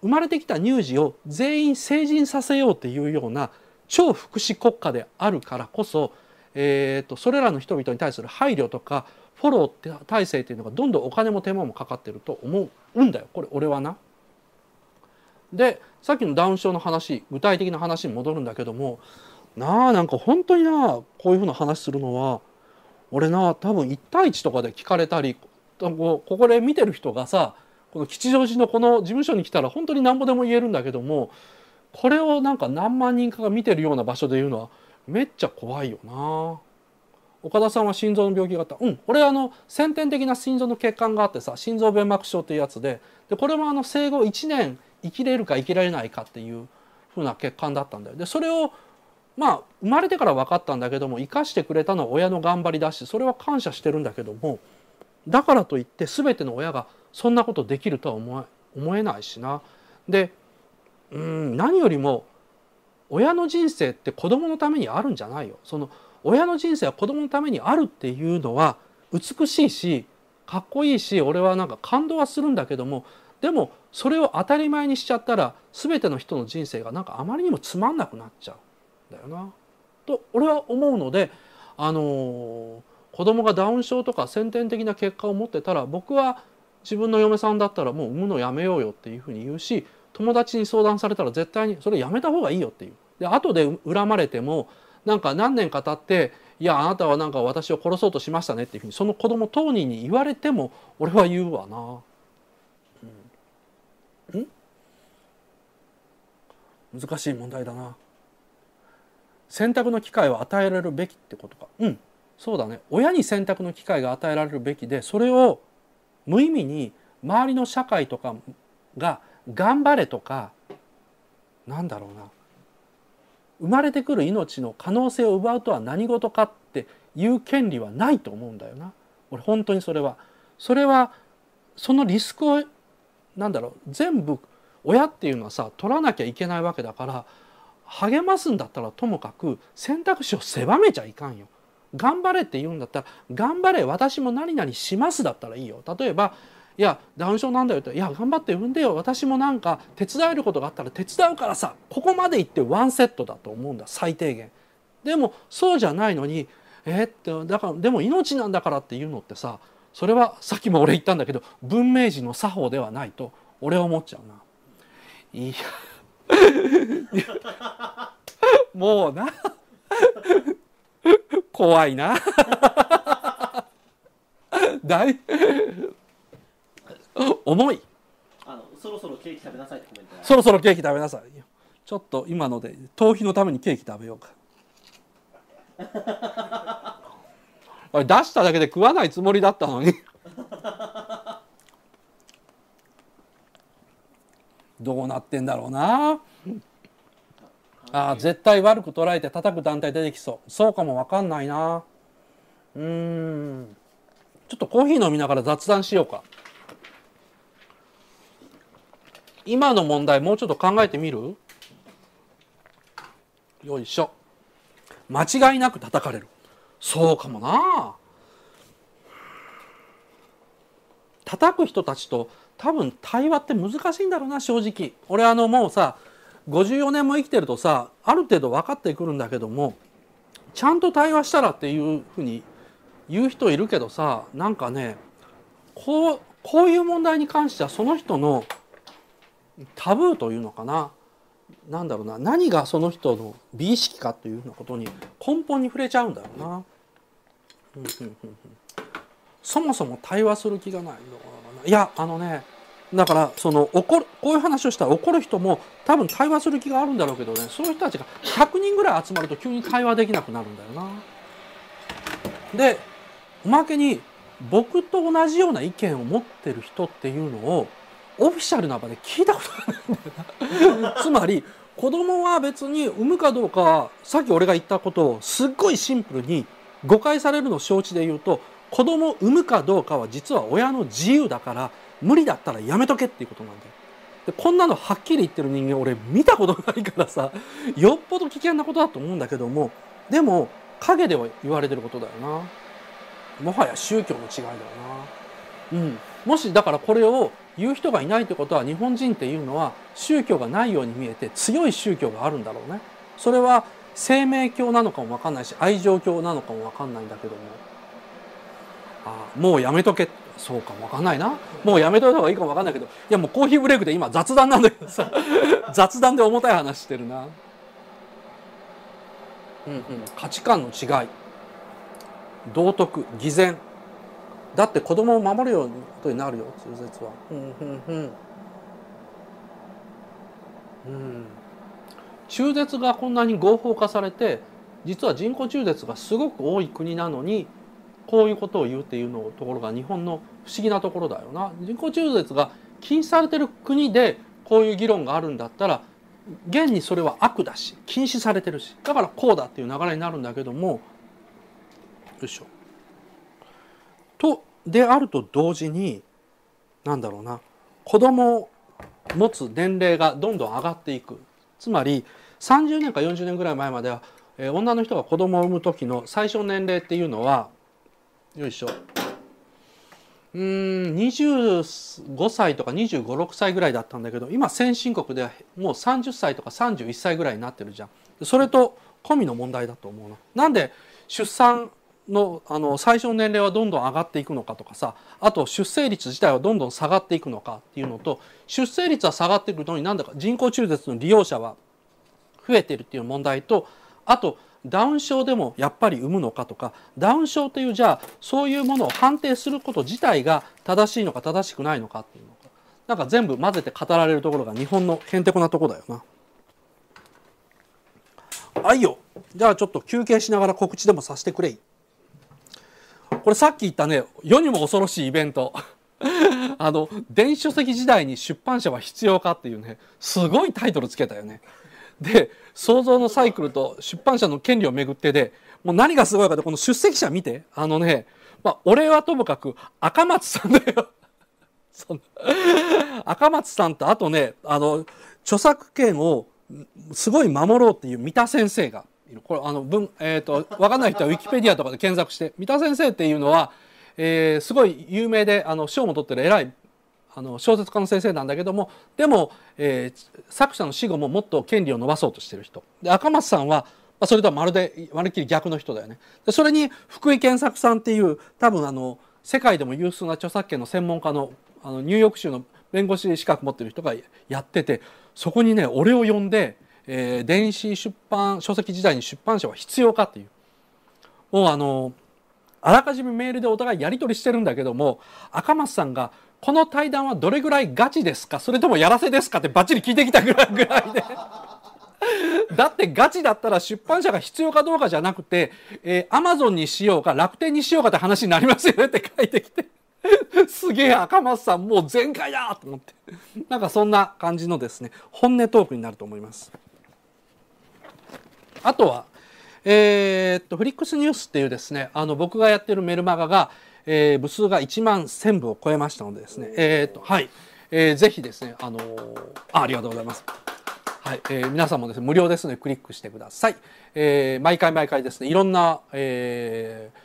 生まれてきた乳児を全員成人させようっていうような超福祉国家であるからこそ、えーと、それらの人々に対する配慮とかフォロー体制というのがどんどんお金も手間もかかってると思うんだよこれ俺はな。でさっきのダウン症の話具体的な話に戻るんだけどもなあなんか本当になこういうふうな話するのは俺な多分1対1とかで聞かれたりここで見てる人がさこの吉祥寺のこの事務所に来たら本当に何ぼでも言えるんだけどもこれをなんか何万人かが見てるような場所で言うのはめっちゃ怖いよな。岡田さんは心臓の病気があった。うん、俺あの先天的な心臓の血管があってさ、心臓弁膜症っていうやつで、でこれもあの生後1年生きれるか生きられないかっていうふうな血管だったんだよ。で、それをまあ生まれてから分かったんだけども、生かしてくれたのは親の頑張りだし、それは感謝してるんだけども、だからといって全ての親がそんなことできるとは思え思えないしな。でうん何よりも親の人生って子供のためにあるんじゃないよ。その親の人生は子供のためにあるっていうのは美しいしかっこいいし俺はなんか感動はするんだけどもでもそれを当たり前にしちゃったら全ての人の人生がなんかあまりにもつまんなくなっちゃうんだよなと俺は思うのであのー、子供がダウン症とか先天的な結果を持ってたら僕は自分の嫁さんだったらもう産むのやめようよっていうふうに言うし友達に相談されたら絶対にそれやめた方がいいよっていう。で後で恨まれてもなんか何年か経っていやあなたはなんか私を殺そうとしましたねっていうふうにその子供当人に言われても俺は言うわな。うん、難しい問題だな。選択の機会を与えられるべきってことか。うんそうだね親に選択の機会が与えられるべきでそれを無意味に周りの社会とかが頑張れとかなんだろうな生まれてくる命の可能性を奪うとは何事かっていう権利はないと思うんだよな俺本当にそれは。それはそのリスクをなんだろう全部親っていうのはさ取らなきゃいけないわけだから励ますんだったらともかく選択肢を狭めちゃいかんよ。頑張れって言うんだったら頑張れ私も何々しますだったらいいよ例えばいやダウン症なんだよっていや頑張って産んでよ私もなんか手伝えることがあったら手伝うからさここまで行ってワンセットだと思うんだ最低限でもそうじゃないのにえー、ってだからでも命なんだからっていうのってさそれはさっきも俺言ったんだけど文明人の作法ではないと俺は思っちゃうな。いや もうな 怖いな 大重いあのそろそろケーキ食べなさいってコメントそろそろケーキ食べなさいちょっと今ので頭皮のためにケーキ食べようか 出しただけで食わないつもりだったのにどうなってんだろうなあ絶対悪く捉えて叩く団体出てきそう。そうかもわかんないな。うん。ちょっとコーヒー飲みながら雑談しようか。今の問題もうちょっと考えてみるよいしょ。間違いなく叩かれる。そうかもな。叩く人たちと多分対話って難しいんだろうな正直俺あのもうさ54年も生きてるとさある程度分かってくるんだけどもちゃんと対話したらっていうふうに言う人いるけどさなんかねこうこういう問題に関してはその人のタブーというのかな何だろうな何がその人の美意識かというようなことに根本に触れちゃうんだろうな。そもそも対話する気がないのいやあのねだからその怒るこういう話をしたら怒る人も多分対話する気があるんだろうけどねそういう人たちが100人ぐらい集まると急に対話できなくなるんだよな。でおまけに僕と同じような意見を持ってる人っていうのをオフィシャルな場で聞いたことがないんだよな。つまり子供は別に産むかどうかはさっき俺が言ったことをすっごいシンプルに誤解されるのを承知で言うと子供を産むかどうかは実は親の自由だから無理だったらやめとけっていうことなんだよ。でこんなのはっきり言ってる人間俺見たことないからさ よっぽど危険なことだと思うんだけどもでも陰では言われてることだよなもはや宗教の違いだよなうんもしだからこれを言う人がいないってことは日本人っていうのは宗教がないように見えて強い宗教があるんだろうねそれは生命教なのかもわかんないし愛情教なのかもわかんないんだけどもああもうやめとけそうか分かんないなもうやめといた方がいいかも分かんないけどいやもうコーヒーブレイクで今雑談なんだけどさ 雑談で重たい話してるなうんうん価値観の違い道徳偽善だって子供を守るようにことになるよ中絶はうんうんうんうん中絶がこんなに合法化されて実は人工中絶がすごく多い国なのにこういうことを言うっていうのところが日本の不思議なところだよな人工中絶が禁止されてる国でこういう議論があるんだったら現にそれは悪だし禁止されてるしだからこうだっていう流れになるんだけどもよいしょ。とであると同時に何だろうな子供を持つ年齢がどんどん上がっていくつまり30年か40年ぐらい前までは、え女の人が子供を産む時の最小年齢っていうのはよいしょうん25歳とか25、6歳ぐらいだったんだけど今先進国ではもう30歳とか31歳ぐらいになってるじゃんそれと込みの問題だと思うななんで出産のあの最初の年齢はどんどん上がっていくのかとかさあと出生率自体はどんどん下がっていくのかっていうのと出生率は下がっていくのになんだか人工中絶の利用者は増えてるっていう問題とあとダウン症でもやっぱり産むのかとかダウン症というじゃあそういうものを判定すること自体が正しいのか正しくないのかっていうのかなんか全部混ぜて語られるところが日本のへんてこなとこだよな。あいよじゃあちょっと休憩しながら告知でもさせてくれい。これさっき言ったね世にも恐ろしいイベント。あの電子書籍時代に出版社は必要かっていうねすごいタイトルつけたよね。で創造のサイクルと出版社の権利をめぐってでもう何がすごいかってこの出席者見てあのね、まあ、俺はともかく赤松さんだよ 赤松さんとあとねあの著作権をすごい守ろうっていう三田先生がいるこれあの分,、えーと、と分かんない人はウィキペディアとかで検索して三田先生っていうのは、えー、すごい有名であの賞も取ってる偉いあの小説家の先生なんだけどもでも、えー、作者の死後ももっと権利を伸ばそうとしてる人で赤松さんは、まあ、それとはまるでまるっきり逆の人だよねでそれに福井健作さんっていう多分あの世界でも有数な著作権の専門家のあのニューヨーク州の弁護士資格持ってる人がやっててそこにね俺を呼んで、えー、電子出版書籍時代に出版社は必要かっていうもうあのあらかじめメールでお互いやり取りしてるんだけども赤松さんがこの対談はどれぐらいガチですかそれともやらせですかってバッチリ聞いてきたぐらいぐらいで だってガチだったら出版社が必要かどうかじゃなくて、えー、Amazon にしようか楽天にしようかって話になりますよねって書いてきて すげえ赤松さんもう全開だと思ってなんかそんな感じのですね本音トークになると思いますあとはえー、っとフリックスニュースっていうですねあの僕がやってるメルマガがえー、部数が1万1000部を超えましたのでですね、えー、っと、はい、えー、ぜひですね、あのあ、ありがとうございます。はい、えー、皆さんもですね、無料ですのでクリックしてください。えー、毎回毎回ですね、いろんな、えー、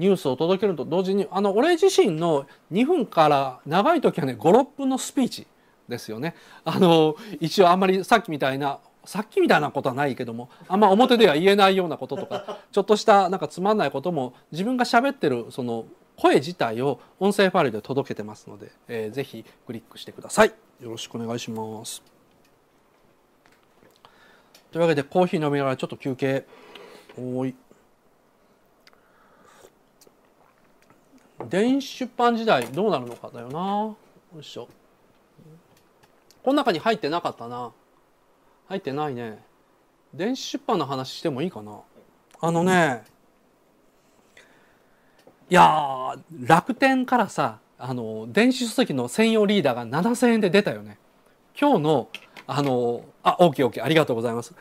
ニュースを届けると同時にあの俺自身の2分から長い時はね56分のスピーチですよねあの一応あんまりさっきみたいなさっきみたいなことはないけどもあんま表では言えないようなこととかちょっとしたなんかつまんないことも自分が喋ってるその声自体を音声ファイルで届けてますので、えー、ぜひクリックしてください。よろしくお願いします。というわけでコーヒー飲みながらちょっと休憩。おい。電子出版時代どうなるのかだよな。よいしょ。この中に入ってなかったな。入ってないね。電子出版の話してもいいかな。あのね。いや楽天からさあの電子書籍の専用リーダーが7,000円で出たよね。今日のあのあ OKOK ありがとうございます。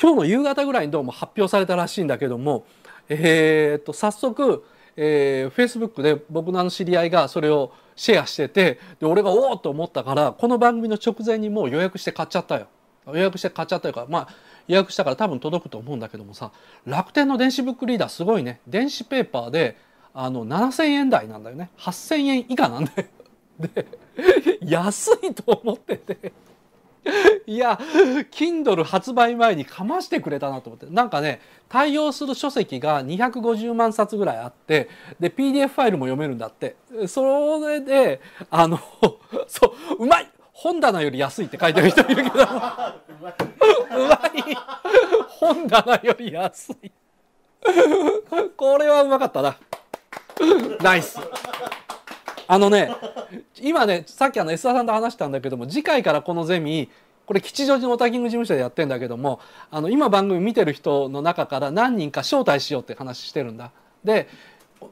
今日の夕方ぐらいにどうも発表されたらしいんだけども、えー、っと早速、えー、Facebook で僕のあの知り合いがそれをシェアしててで俺がおおと思ったからこの番組の直前にもう予約して買っちゃったよ。予約して買っちゃったからまあ予約したから多分届くと思うんだけどもさ楽天の電子ブックリーダーすごいね電子ペーパーであの7,000円台なんだよね8,000円以下なんだよ。で安いと思ってて。いや Kindle 発売前にかましてくれたなと思ってなんかね対応する書籍が250万冊ぐらいあってで PDF ファイルも読めるんだってそれであの そううまい本棚より安いって書いてる人いるけどうまい 本棚より安いこれはうまかったな。ナイスあのね今ねさっきあの S 田さんと話したんだけども次回からこのゼミこれ吉祥寺のタキング事務所でやってんだけどもあの今番組見てる人の中から何人か招待しようって話してるんだ。で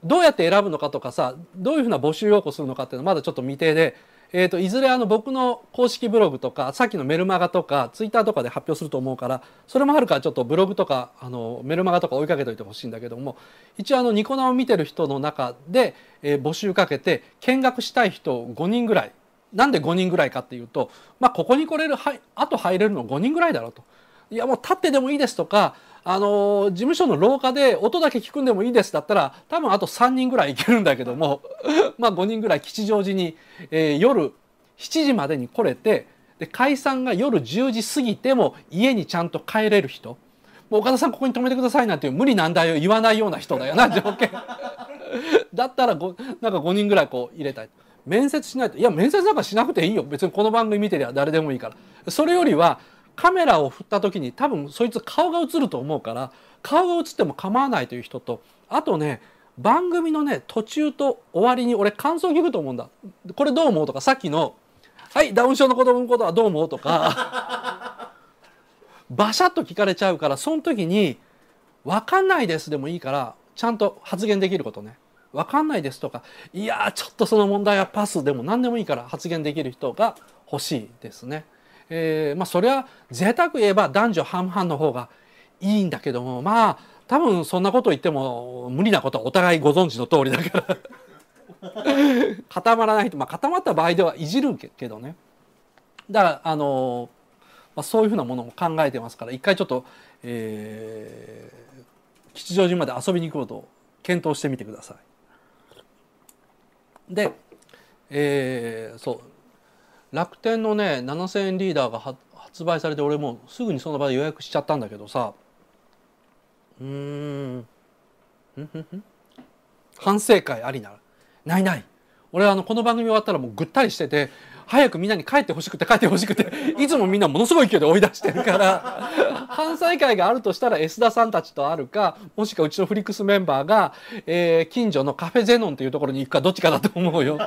どうやって選ぶのかとかさどういうふうな募集要項するのかっていうのはまだちょっと未定でえーと、いずれあの僕の公式ブログとかさっきのメルマガとかツイッターとかで発表すると思うからそれもあるからちょっとブログとかあのメルマガとか追いかけておいてほしいんだけども一応あのニコ生を見てる人の中で、えー、募集かけて見学したい人5人ぐらいなんで5人ぐらいかっていうと、まあ、ここに来れるあと入れるの5人ぐらいだろうと。いやもう立ってでもいいですとかあの事務所の廊下で音だけ聞くんでもいいですだったら多分あと3人ぐらいいけるんだけども まあ5人ぐらい吉祥寺に、えー、夜7時までに来れてで解散が夜10時過ぎても家にちゃんと帰れる人もう岡田さんここに泊めてくださいなんて無理なんだよ言わないような人だよな 条件だったら5なんか5人ぐらいこう入れたい面接しないといや面接なんかしなくていいよ別にこの番組見てりゃ誰でもいいからそれよりはカメラを振った時に多分そいつ顔が映ると思うから顔が映っても構わないという人とあとね番組のね途中と終わりに俺感想聞くと思うんだこれどう思うとかさっきの「はいダウン症の子供のことはどう思う?」とか バシャッと聞かれちゃうからその時に「分かんないです」でもいいからちゃんと発言できることね「分かんないです」とか「いやちょっとその問題はパス」でも何でもいいから発言できる人が欲しいですね。えー、まあ、それは贅沢言えば男女半々の方がいいんだけどもまあ多分そんなこと言っても無理なことはお互いご存知の通りだから 固まらない人、まあ、固まった場合ではいじるけどねだからあの、まあ、そういうふうなものも考えてますから一回ちょっと、えー、吉祥寺まで遊びに行こうと検討してみてください。で、えー、そう楽天のね7,000円リーダーが発売されて俺もうすぐにその場で予約しちゃったんだけどさうーん反省会ありならないない俺あのこの番組終わったらもうぐったりしてて早くみんなに帰ってほしくて帰ってほしくて いつもみんなものすごい勢いで追い出してるから反省会があるとしたら S 田さんたちとあるかもしくはうちのフリックスメンバーが、えー、近所のカフェゼノンというところに行くかどっちかだと思うよ。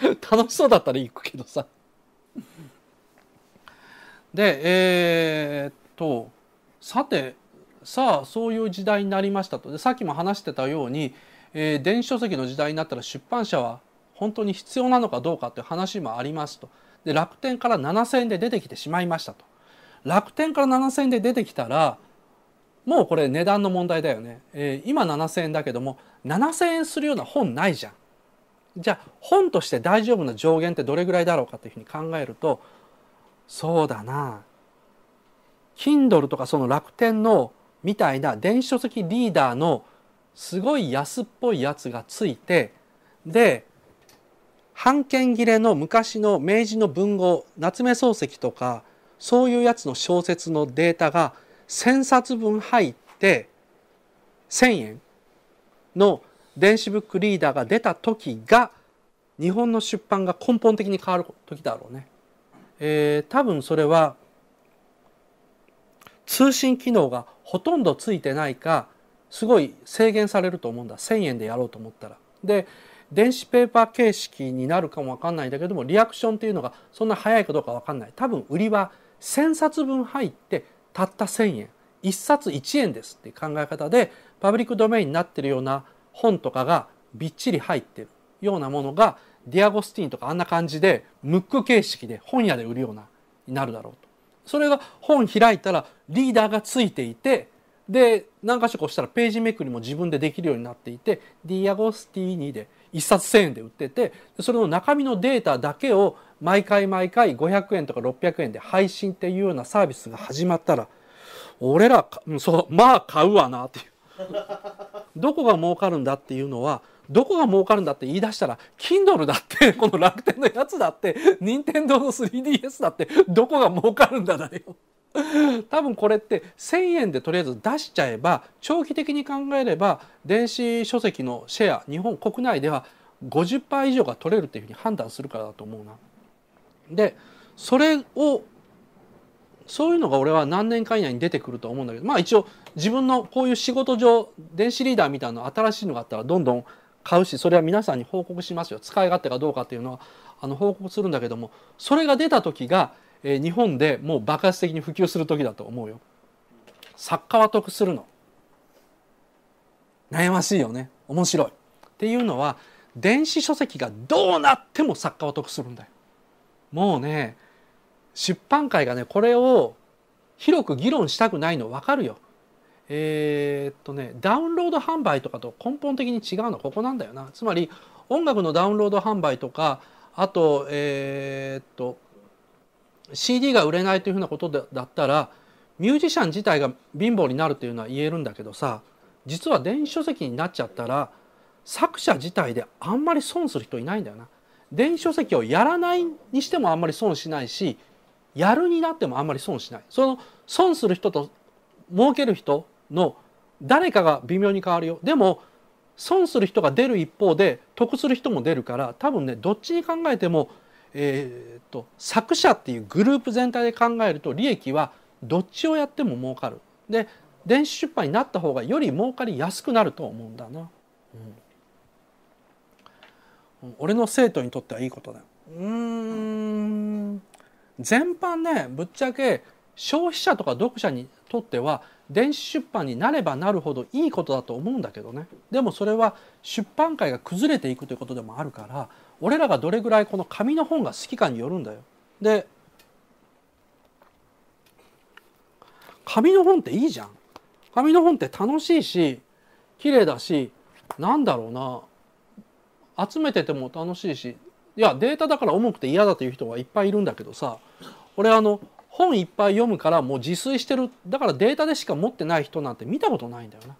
楽しそうだったら行くけどさ。で、えー、っと、さて、さあ、そういう時代になりましたと。で、さっきも話してたように、えー、電子書籍の時代になったら出版社は本当に必要なのかどうかという話もありますと。で、楽天から7000円で出てきてしまいましたと。楽天から7000円で出てきたら、もうこれ値段の問題だよね。えー、今7000円だけども、7000円するような本ないじゃん。じゃあ本として大丈夫な上限ってどれぐらいだろうかというふうに考えるとそうだな Kindle とかその楽天のみたいな電子書籍リーダーのすごい安っぽいやつがついてで版権切れの昔の明治の文豪夏目漱石とかそういうやつの小説のデータが1,000冊分入って1,000円の電子ブックリーダーが出た時が日本の出版が根本的に変わる時だろうね。えー、多分それは通信機能がほとんどついてないかすごい制限されると思うんだ1,000円でやろうと思ったら。で電子ペーパー形式になるかも分かんないんだけどもリアクションっていうのがそんな早いかどうか分かんない多分売りは1,000冊分入ってたった1,000円1冊1円ですっていう考え方でパブリックドメインになってるような本とかがびっちり入ってるようなものがディアゴスティーンとかあんな感じでムック形式で本屋で売るようなになるだろうと。それが本開いたらリーダーがついていてで何か所か押したらページめくりも自分でできるようになっていてディアゴスティーニで1冊1,000円で売っててそれの中身のデータだけを毎回毎回500円とか600円で配信っていうようなサービスが始まったら俺らそうまあ買うわなっていう どこが儲かるんだっていうのはどこが儲かるんだって言い出したら Kindle だって この楽天のやつだって任天堂の 3DS だってどこが儲かるんだだよ。多分これって1,000円でとりあえず出しちゃえば長期的に考えれば電子書籍のシェア日本国内では50%以上が取れるっていうふうに判断するからだと思うな。でそれをそういうのが俺は何年か以内に出てくると思うんだけどまあ一応自分のこういう仕事上電子リーダーみたいな新しいのがあったらどんどん買うしそれは皆さんに報告しますよ使い勝手がどうかっていうのはあの報告するんだけどもそれが出た時が、えー、日本でもう爆発的に普及する時だと思うよ。作家は得するの悩ましいよね面白いっていうのは電子書籍がどうなっても作家は得するんだよ。もうね出版界がねこれを広く議論したくないの分かるよ。えー、っとねダウンロード販売とかと根本的に違うのはここなんだよな。つまり音楽のダウンロード販売とかあとえー、っと CD が売れないというふうなことだったらミュージシャン自体が貧乏になるというのは言えるんだけどさ実は電子書籍になっちゃったら作者自体であんまり損する人いないんだよな。電子書籍をやらないにしてもあんまり損しないしやるになってもあんまり損しないその損する人と儲ける人の誰かが微妙に変わるよでも損する人が出る一方で得する人も出るから多分ねどっちに考えても、えー、っと作者っていうグループ全体で考えると利益はどっちをやっても儲かる。で電子出版になった方がより儲かりやすくなると思うんだな。うん、俺の生徒にとってはいいことだよ。うん全般ねぶっちゃけ消費者とか読者にとっては電子出版になればなるほどいいことだと思うんだけどねでもそれは出版界が崩れていくということでもあるから俺らがどれぐらいこの紙の本が好きかによるんだよ。で紙の本っていいじゃん。紙の本って楽しいし綺麗だしなんだろうな集めてても楽しいしいやデータだから重くて嫌だという人はいっぱいいるんだけどさ俺あの本いっぱい読むからもう自炊してるだからデータでしか持ってない人なんて見たことないんだよな。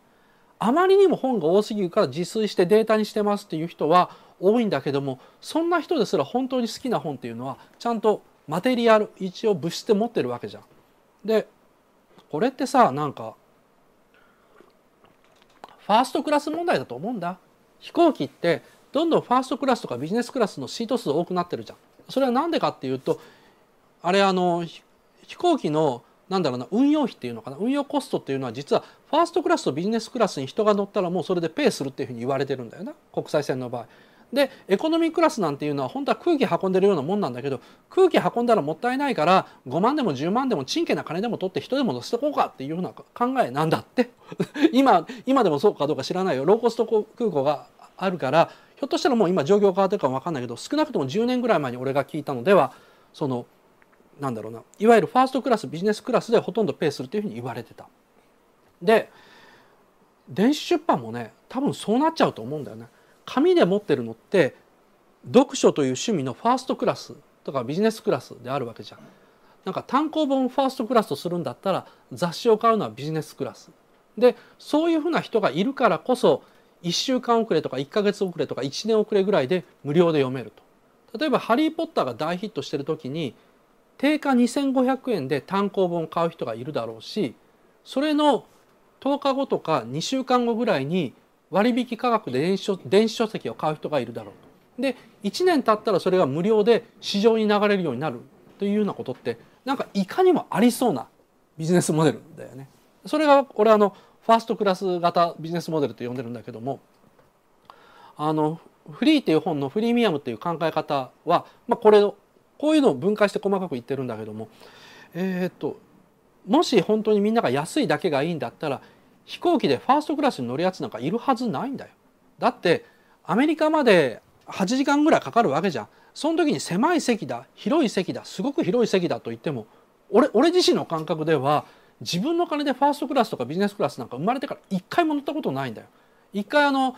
あまりにも本が多すぎるから自炊してデータにしてますっていう人は多いんだけどもそんな人ですら本当に好きな本っていうのはちゃんとマテリアル一応物質で持ってるわけじゃん。でこれってさなんかファーストクラス問題だと思うんだ飛行機ってどんどんファーストクラスとかビジネスクラスのシート数多くなってるじゃんそれは何でかっていうとあれあの飛行機のなんだろうな運用費っていうのかな運用コストっていうのは実はファーストクラスとビジネスクラスに人が乗ったらもうそれでペイするっていうふうに言われてるんだよな国際線の場合。でエコノミークラスなんていうのは本当は空気運んでるようなもんなんだけど空気運んだらもったいないから5万でも10万でもちんけな金でも取って人でも乗せてこうかっていうような考えなんだって 今今でもそうかどうか知らないよローコスト空港があるからひょっとしたらもう今状況変わってるかも分かんないけど少なくとも10年ぐらい前に俺が聞いたのではそのなんだろうないわゆるファーストクラスビジネスクラスでほとんどペイするというふうに言われてた。で電子出版もね多分そうなっちゃうと思うんだよね。紙で持ってるのって読書という趣味のファーストクラスとかビジネスクラスであるわけじゃん。なんか単行本ファーストクラスとするんだったら雑誌を買うのはビジネスクラス。でそういうふうな人がいるからこそ1週間遅れとか1か月遅れとか1年遅れぐらいで無料で読めると。例えば「ハリー・ポッター」が大ヒットしてる時に定価2500円で単行本を買う人がいるだろうしそれの10日後とか2週間後ぐらいに割引価格で電子電子書籍を買う人がいるだろうと。で1年経ったらそれが無料で市場に流れるようになるというようなことってなんかいかにもありそうなビジネスモデルだよね。それが俺あのファーストクラス型ビジネスモデルと呼んでるんだけどもあのフリーっていう本のフリーミアムっていう考え方は、まあ、これこういうのを分解して細かく言ってるんだけどもえー、っともし本当にみんなが安いだけがいいんだったら飛行機でファーストクラスに乗るやつなんかいるはずないんだよ。だってアメリカまで8時間ぐらいかかるわけじゃん。その時に狭い席だ広い席だすごく広い席だと言っても俺俺自身の感覚では自分の金でファーストクラスとかビジネスクラスなんか生まれてから一回も乗ったことないんだよ。一回あの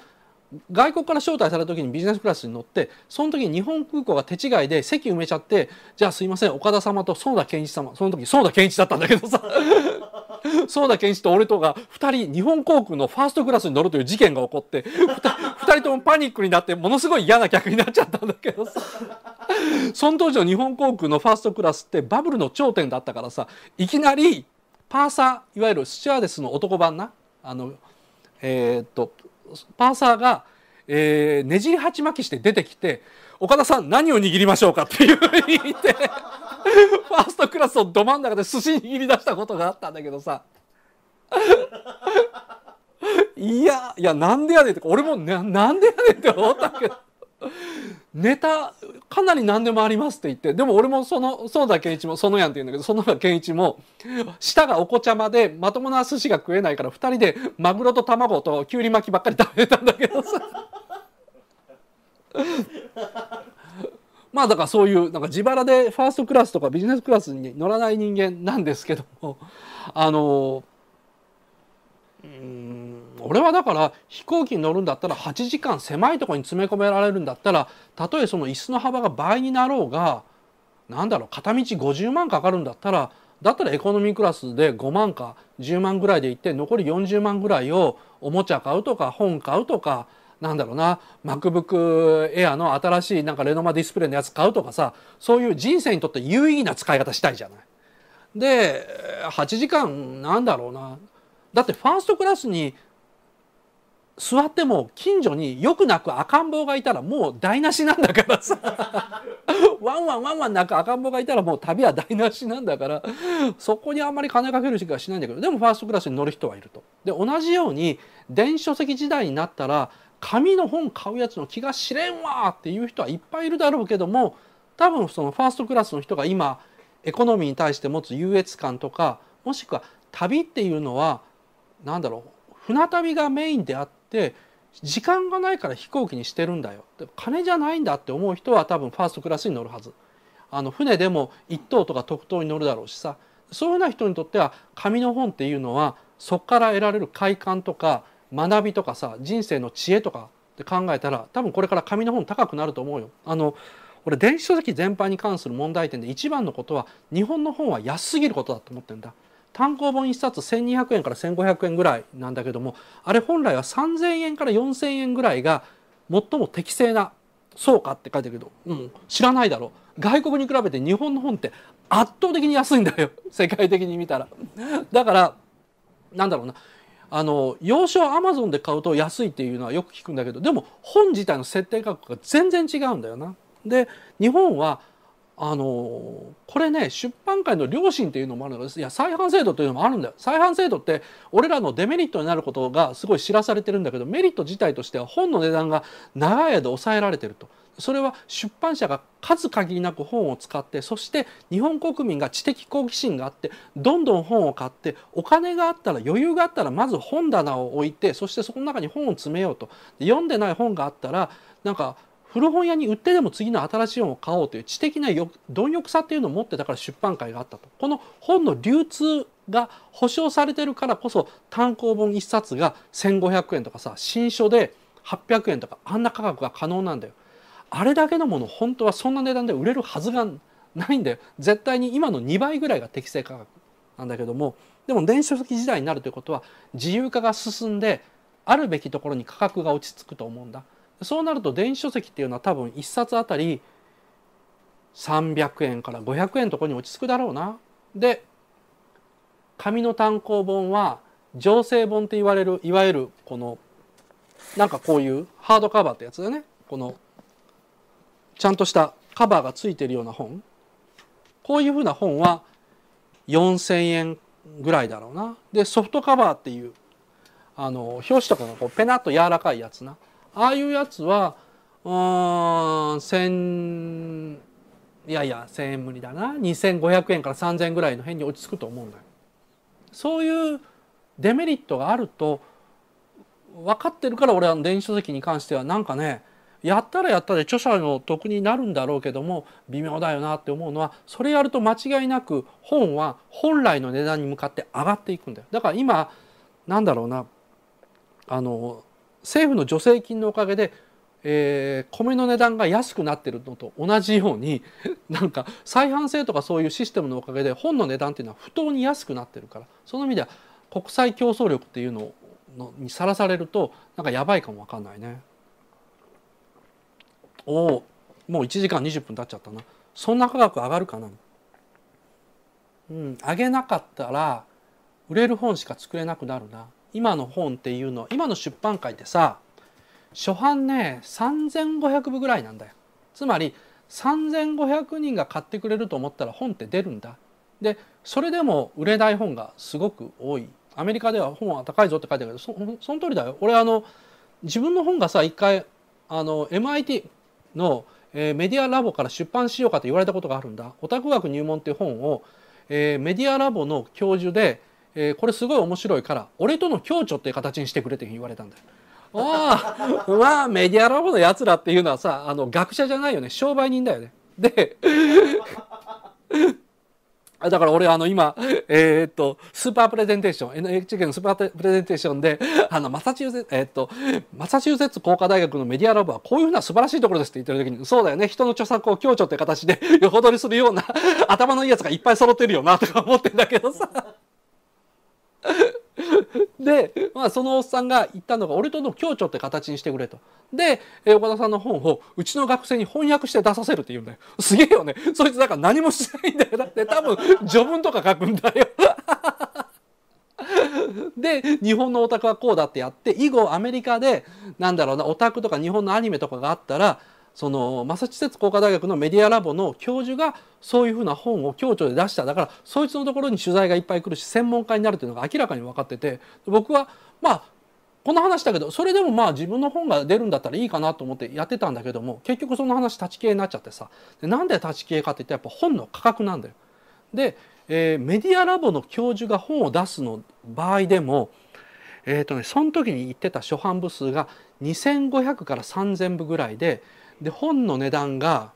外国から招待された時にビジネスクラスに乗ってその時に日本空港が手違いで席埋めちゃってじゃあすいません岡田様と園田健一様その時園田健一だったんだけどさ 園田健一と俺とが2人日本航空のファーストクラスに乗るという事件が起こって 2, 人ともパニックになってものすごい嫌な客になっちゃったんだけどさその当時の日本航空のファーストクラスってバブルの頂点だったからさいきなりパーサーいわゆるスチュアーデスの男版なあのえー、っとパーサーが、えー、ねじり鉢巻きして出てきて「岡田さん何を握りましょうか」っていうふうに言ってファーストクラスをど真ん中で寿司握り出したことがあったんだけどさいやいやなんでやねんって俺もななんでやねんって思ったけど。ネタかなり何でもありますって言ってでも俺もその園田健一もそのやんって言うんだけど園田健一も舌がお子ちゃまでまともな寿司が食えないから2人でマグロと卵ときゅうり巻きばっかり食べたんだけどさ まあだからそういうなんか自腹でファーストクラスとかビジネスクラスに乗らない人間なんですけどもあのうん俺はだから飛行機に乗るんだったら8時間狭いとこに詰め込められるんだったらたとえその椅子の幅が倍になろうが何だろう片道50万かかるんだったらだったらエコノミークラスで5万か10万ぐらいで行って残り40万ぐらいをおもちゃ買うとか本買うとかなんだろうな MacBook Air の新しいなんかレノマディスプレイのやつ買うとかさそういう人生にとって有意義な使い方したいじゃない。で8時間なんだろうなだってファーストクラスに座っても近所によく泣く赤ん坊がいたらもう台無しなんだからさ ワンワンワンワン泣く赤ん坊がいたらもう旅は台無しなんだからそこにあんまり金かける時間はしないんだけどでもファーストクラスに乗る人はいると。で同じように電子書籍時代になったら紙の本買うやつの気が知れんわっていう人はいっぱいいるだろうけども多分そのファーストクラスの人が今エコノミーに対して持つ優越感とかもしくは旅っていうのは何だろう船旅がメインであってで時間がないから飛行機にしてるんだよ金じゃないんだって思う人は多分ファーストクラスに乗るはずあの船でも1等とか特等に乗るだろうしさそういうような人にとっては紙の本っていうのはそこから得られる快感とか学びとかさ人生の知恵とかって考えたら多分これから紙の本高くなると思うよ。あの俺電子書籍全般に関する問題点で一番のことは日本の本は安すぎることだと思ってんだ。単行本1冊1200円から1500円ぐらいなんだけどもあれ本来は3000円から4000円ぐらいが最も適正なそうかって書いてあるけど、うん、知らないだろう外国に比べて日本の本って圧倒的に安いんだよ 世界的に見たら。だからなんだろうなあの洋書アマゾンで買うと安いっていうのはよく聞くんだけどでも本自体の設定価格が全然違うんだよな。で日本はあのこれね出版界の良心っていうのもあるんですいや再販制度というのもあるんだよ再販制度って俺らのデメリットになることがすごい知らされてるんだけどメリット自体としては本の値段が長い間抑えられてるとそれは出版社が数限りなく本を使ってそして日本国民が知的好奇心があってどんどん本を買ってお金があったら余裕があったらまず本棚を置いてそしてそこの中に本を詰めようと読んでない本があったらなんか古本屋に売ってでも次の新しい本を買おうという知的な貪欲さっていうのを持ってたから出版会があったとこの本の流通が保証されてるからこそ単行本1冊が1,500円とかさ新書で800円とかあんな価格が可能なんだよ。あれだけのもの本当はそんな値段で売れるはずがないんだよ。絶対に今の2倍ぐらいが適正価格なんだけどもでも電子書籍時代になるということは自由化が進んであるべきところに価格が落ち着くと思うんだ。そうなると電子書籍っていうのは多分1冊あたり300円から500円とこに落ち着くだろうな。で紙の単行本は情勢本って言われるいわゆるこのなんかこういうハードカバーってやつだよねこのちゃんとしたカバーがついてるような本こういうふうな本は4,000円ぐらいだろうなでソフトカバーっていうあの表紙とかがこうペナッと柔らかいやつなああいうやつはうん1000いやいや1000円無理だな2500円から3000円ぐらいの辺に落ち着くと思うんだよ。そういうデメリットがあると分かってるから俺は電子書籍に関してはなんかねやったらやったで著者の得になるんだろうけども微妙だよなって思うのはそれやると間違いなく本は本来の値段に向かって上がっていくんだよだから今なんだろうなあの政府の助成金のおかげで、えー、米の値段が安くなってるのと同じように なんか再販制とかそういうシステムのおかげで本の値段っていうのは不当に安くなってるからその意味では国際競争力っていうののにさらされるとなんかやばいかも分かんないね。おおもう1時間20分経っちゃったな。そんな価格上がるかなうん上げなかったら売れる本しか作れなくなるな。今の本っていうの今の出版界ってさ初版ね3500部ぐらいなんだよ。つまり3500人が買ってくれると思ったら本って出るんだ。でそれでも売れない本がすごく多い。アメリカでは本は高いぞって書いてあるけどそその通りだよ。俺あの自分の本がさ一回あの MIT の、えー、メディアラボから出版しようかと言われたことがあるんだ。オタク学入門っていう本を、えー、メディアラボの教授でえー、これすごい面白いから俺との共著っていう形にしてくれって言われたんだよ。ああまあメディアラボのやつらっていうのはさあの学者じゃないよね商売人だよね。で だから俺あの今、えー、っと、スーパープレゼンテーション、NHK のスーパープレゼンテーションで、あの、マサチューゼ、えー、っと、マサチューセッツ工科大学のメディアラボはこういうふうな素晴らしいところですって言ってる時に、そうだよね、人の著作を強調って形で横取りするような頭のいいやつがいっぱい揃ってるよなとか思ってんだけどさ。で、まあ、そのおっさんが言ったのが俺との協調って形にしてくれと。で、え岡田さんの本をうちの学生に翻訳して出させるって言うんだよ。すげえよね。そいつだから何もしないんだよ。だって多分序文とか書くんだよ。で日本のオタクはこうだってやって以後アメリカでなんだろうなオタクとか日本のアニメとかがあったらそのマサチューセッツ工科大学のメディアラボの教授がそういうふうな本を共調で出しただからそいつのところに取材がいっぱい来るし専門家になるというのが明らかに分かってて僕はまあこの話だけどそれでもまあ自分の本が出るんだったらいいかなと思ってやってたんだけども結局その話立ち消えになっちゃってさでなんで立ち消えかっていったらやっぱ本の価格なんだよ。で、えー、メディアラボの教授が本を出すの場合でもえっ、ー、とねその時に言ってた初版部数が2500から3000部ぐらいで。で本の値段が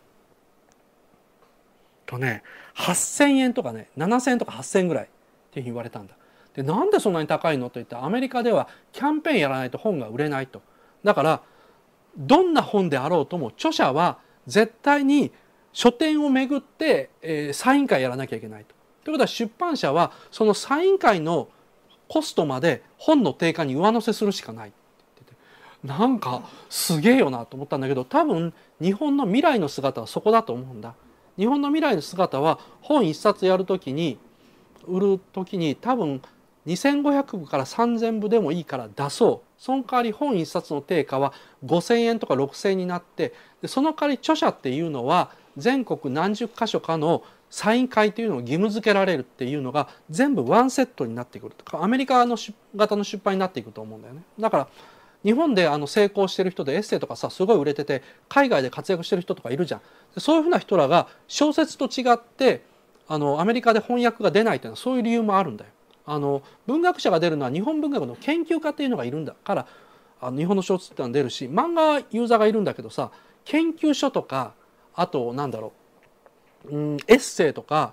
とね8,000円とかね7,000円とか8,000円ぐらいっていうふうに言われたんだ。でなんでそんなに高いのと言っらアメリカではキャンペーンやらないと本が売れないと。だからどんな本であろうとも著者は絶対に書店を巡って、えー、サイン会やらなきゃいけないと。ということは出版社はそのサイン会のコストまで本の定価に上乗せするしかない。なんかすげえよなと思ったんだけど多分日本の未来の姿はそこだと思うんだ。日本の未来の姿は本一冊やる時に売る時に多分2,500部から3,000部でもいいから出そうその代わり本一冊の定価は5,000円とか6,000円になってでその代わり著者っていうのは全国何十箇所かのサイン会というのを義務付けられるっていうのが全部ワンセットになってくるとかアメリカの型の出版になっていくと思うんだよね。だから日本であの成功してる人でエッセイとかさすごい売れてて海外で活躍してる人とかいるじゃんそういうふうな人らが小説と違ってあのアメリカで翻訳が出ないというのはそういう理由もあるんだよ。あの文学者が出るのは日本文学の研究家っていうのがいるんだからあの日本の小説ってのは出るし漫画ユーザーがいるんだけどさ研究書とかあとなんだろう、うん、エッセイとか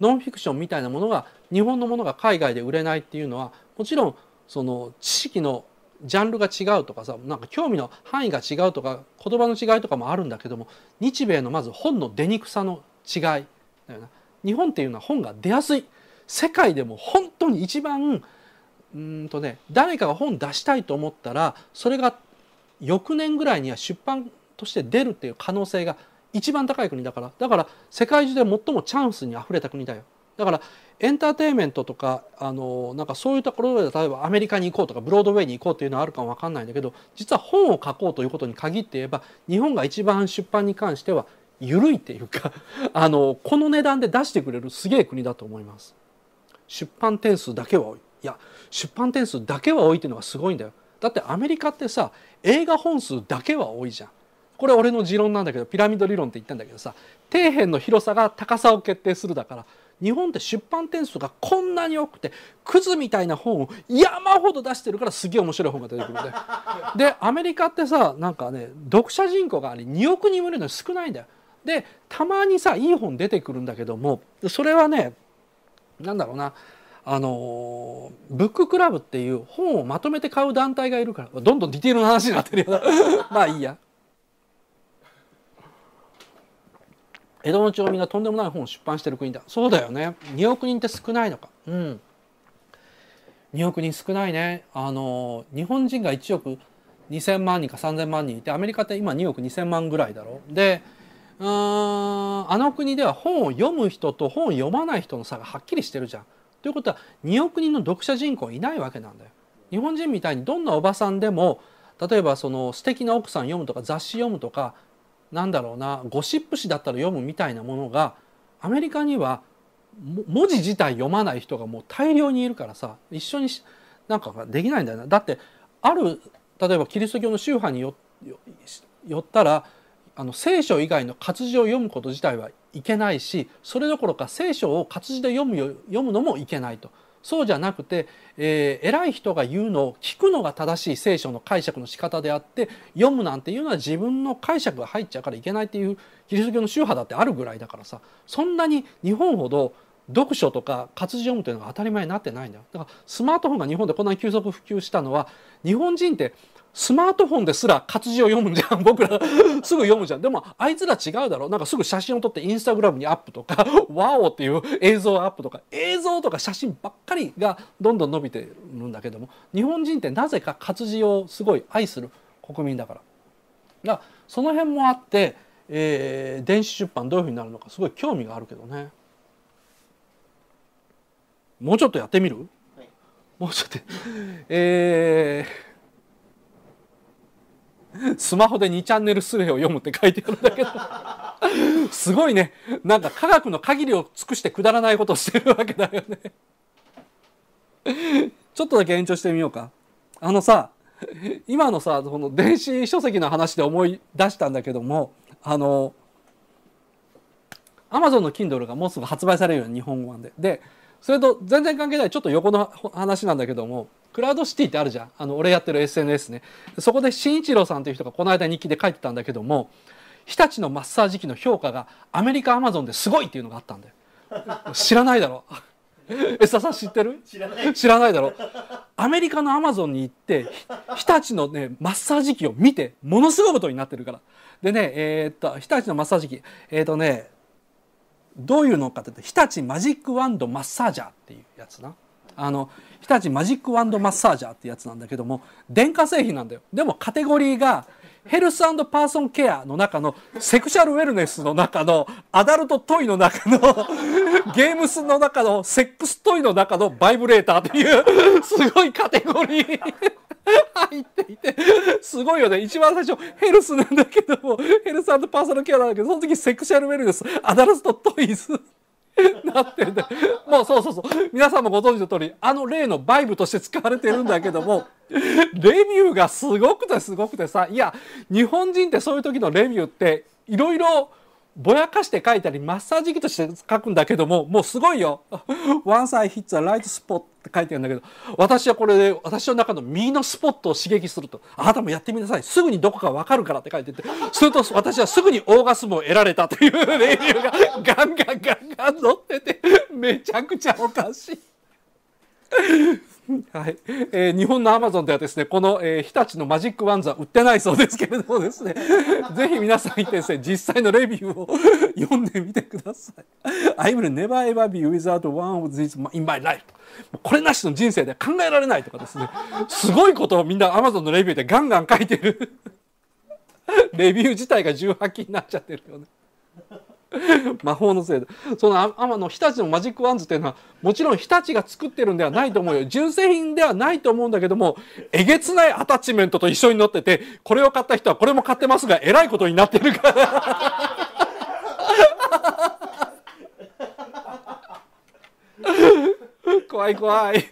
ノンフィクションみたいなものが日本のものが海外で売れないっていうのはもちろんその知識のジャンルが違うとかさなんか興味の範囲が違うとか言葉の違いとかもあるんだけども日米のまず本の出にくさの違いだよな日本っていうのは本が出やすい世界でも本当に一番うんとね誰かが本出したいと思ったらそれが翌年ぐらいには出版として出るっていう可能性が一番高い国だからだから世界中で最もチャンスにあふれた国だよだからエンターテインメントとかあのなんかそういうところで例えばアメリカに行こうとかブロードウェイに行こうっていうのはあるかも分かんないんだけど実は本を書こうということに限って言えば日本が一番出版に関しては緩いっていうか あのこの値段で出してくれるすげえ国だと思います。出版点数だけは多い。いや出版点数だけは多いっていうのがすごいんだよ。だってアメリカってさ映画本数だけは多いじゃん。これ俺の持論なんだけどピラミッド理論って言ったんだけどさ底辺の広さが高さを決定するだから日本って出版点数がこんなに多くてクズみたいな本を山ほど出してるからすげえ面白い本が出てくるんででアメリカってさなんかね読者人口があり2億人もいるのに少ないんだよ。でたまにさいい本出てくるんだけどもそれはね何だろうなあのブッククラブっていう本をまとめて買う団体がいるからどんどんディテールの話になってるよな まあいいや江戸の町民がとんでもない本を出版してる国だそうだよね2億人って少ないのかうん2億人少ないねあの日本人が1億2,000万人か3,000万人いてアメリカって今2億2,000万ぐらいだろでうんあの国では本を読む人と本を読まない人の差がはっきりしてるじゃん。ということは2億人の読者人口いないわけなんだよ。日本人みたいにどんなおばさんでも例えばその素敵な奥さん読むとか雑誌読むとかなんだろうなゴシップ誌だったら読むみたいなものがアメリカには文字自体読まない人がもう大量にいるからさ一緒になんかできないんだよな。だってある例えばキリスト教の宗派によよったらあの聖書以外の活字を読むこと自体はいけないしそれどころか聖書を活字で読む読むのもいけないとそうじゃなくて、えー、偉い人が言うのを聞くのが正しい聖書の解釈の仕方であって読むなんていうのは自分の解釈が入っちゃうからいけないっていうキリスト教の宗派だってあるぐらいだからさそんなに日本ほど読書とか活字読むというのが当たり前になってないんだよだからスマートフォンが日本でこんなに急速普及したのは日本人ってスマートフォンですら活字を読むじゃん僕らすぐ読むじゃんでもあいつら違うだろなんかすぐ写真を撮ってインスタグラムにアップとか「ワオ!」っていう映像アップとか映像とか写真ばっかりがどんどん伸びてるんだけども日本人ってなぜか活字をすごい愛する国民だから。だからその辺もあって、えー、電子出版どういうふうになるのかすごい興味があるけどね。もうちょっとやってみる、はい、もうちょっとえースマホで2チャンネルすべを読むって書いてあるんだけどすごいねなんか科学の限りを尽くしてくだらないことをしてるわけだよねちょっとだけ延長してみようかあのさ今のさこの電子書籍の話で思い出したんだけどもあのアマゾンの Kindle がもうすぐ発売されるよ日本語版で。でそれと全然関係ないちょっと横の話なんだけどもクラウドシティってあるじゃんあの俺やってる SNS ねそこで新一郎さんという人がこの間日記で書いてたんだけども日立のマッサージ機の評価がアメリカアマゾンですごいっていうのがあったんだよ知らないだろエサさん知ってる知らないだろアメリカのアマゾンに行って日立のねマッサージ機を見てものすごいことになってるからでねえー、っと日立のマッサージ機えー、っとねどういうのかって言って日立マジックワンドマッサージャーっていうやつなあの日立マジックワンドマッサージャーってやつなんだけども電化製品なんだよでもカテゴリーがヘルスパーソンケアの中のセクシャルウェルネスの中のアダルトトイの中の ゲームスの中のセックストイの中のバイブレーターっていうすごいカテゴリー 入っていてすごいよね一番最初ヘルスなんだけどもヘルスパーソンケアなんだけどその時セクシャルウェルネスアダルトトイズ なってんだもうそうそうそう皆さんもご存知の通りあの例のバイブとして使われてるんだけどもレビューがすごくてすごくてさいや日本人ってそういう時のレビューっていろいろぼやかして書いたりマッサージ機として書くんだけどももうすごいよ「ワンサイヒッツはライトスポット」って書いてあるんだけど私はこれで私の中の右のスポットを刺激すると「あなたもやってみなさいすぐにどこか分かるから」って書いててすると私はすぐにオーガスムを得られたというレビューが ガンガンガンガン載っててめちゃくちゃおかしい。はい、えー、日本のアマゾンではですね、この、えー、日立のマジックワンズは売ってないそうですけれどもですね、ぜひ皆さん行ってですね、実際のレビューを読んでみてください。I will never ever be without one of these in my life. これなしの人生で考えられないとかですね、すごいことをみんなアマゾンのレビューでガンガン書いてる。レビュー自体が18禁になっちゃってるよね。魔法のせいでその天の日立のマジックワンズっていうのはもちろん日立が作ってるんではないと思うよ純正品ではないと思うんだけどもえげつないアタッチメントと一緒に乗っててこれを買った人はこれも買ってますがえらいことになってるから怖い怖い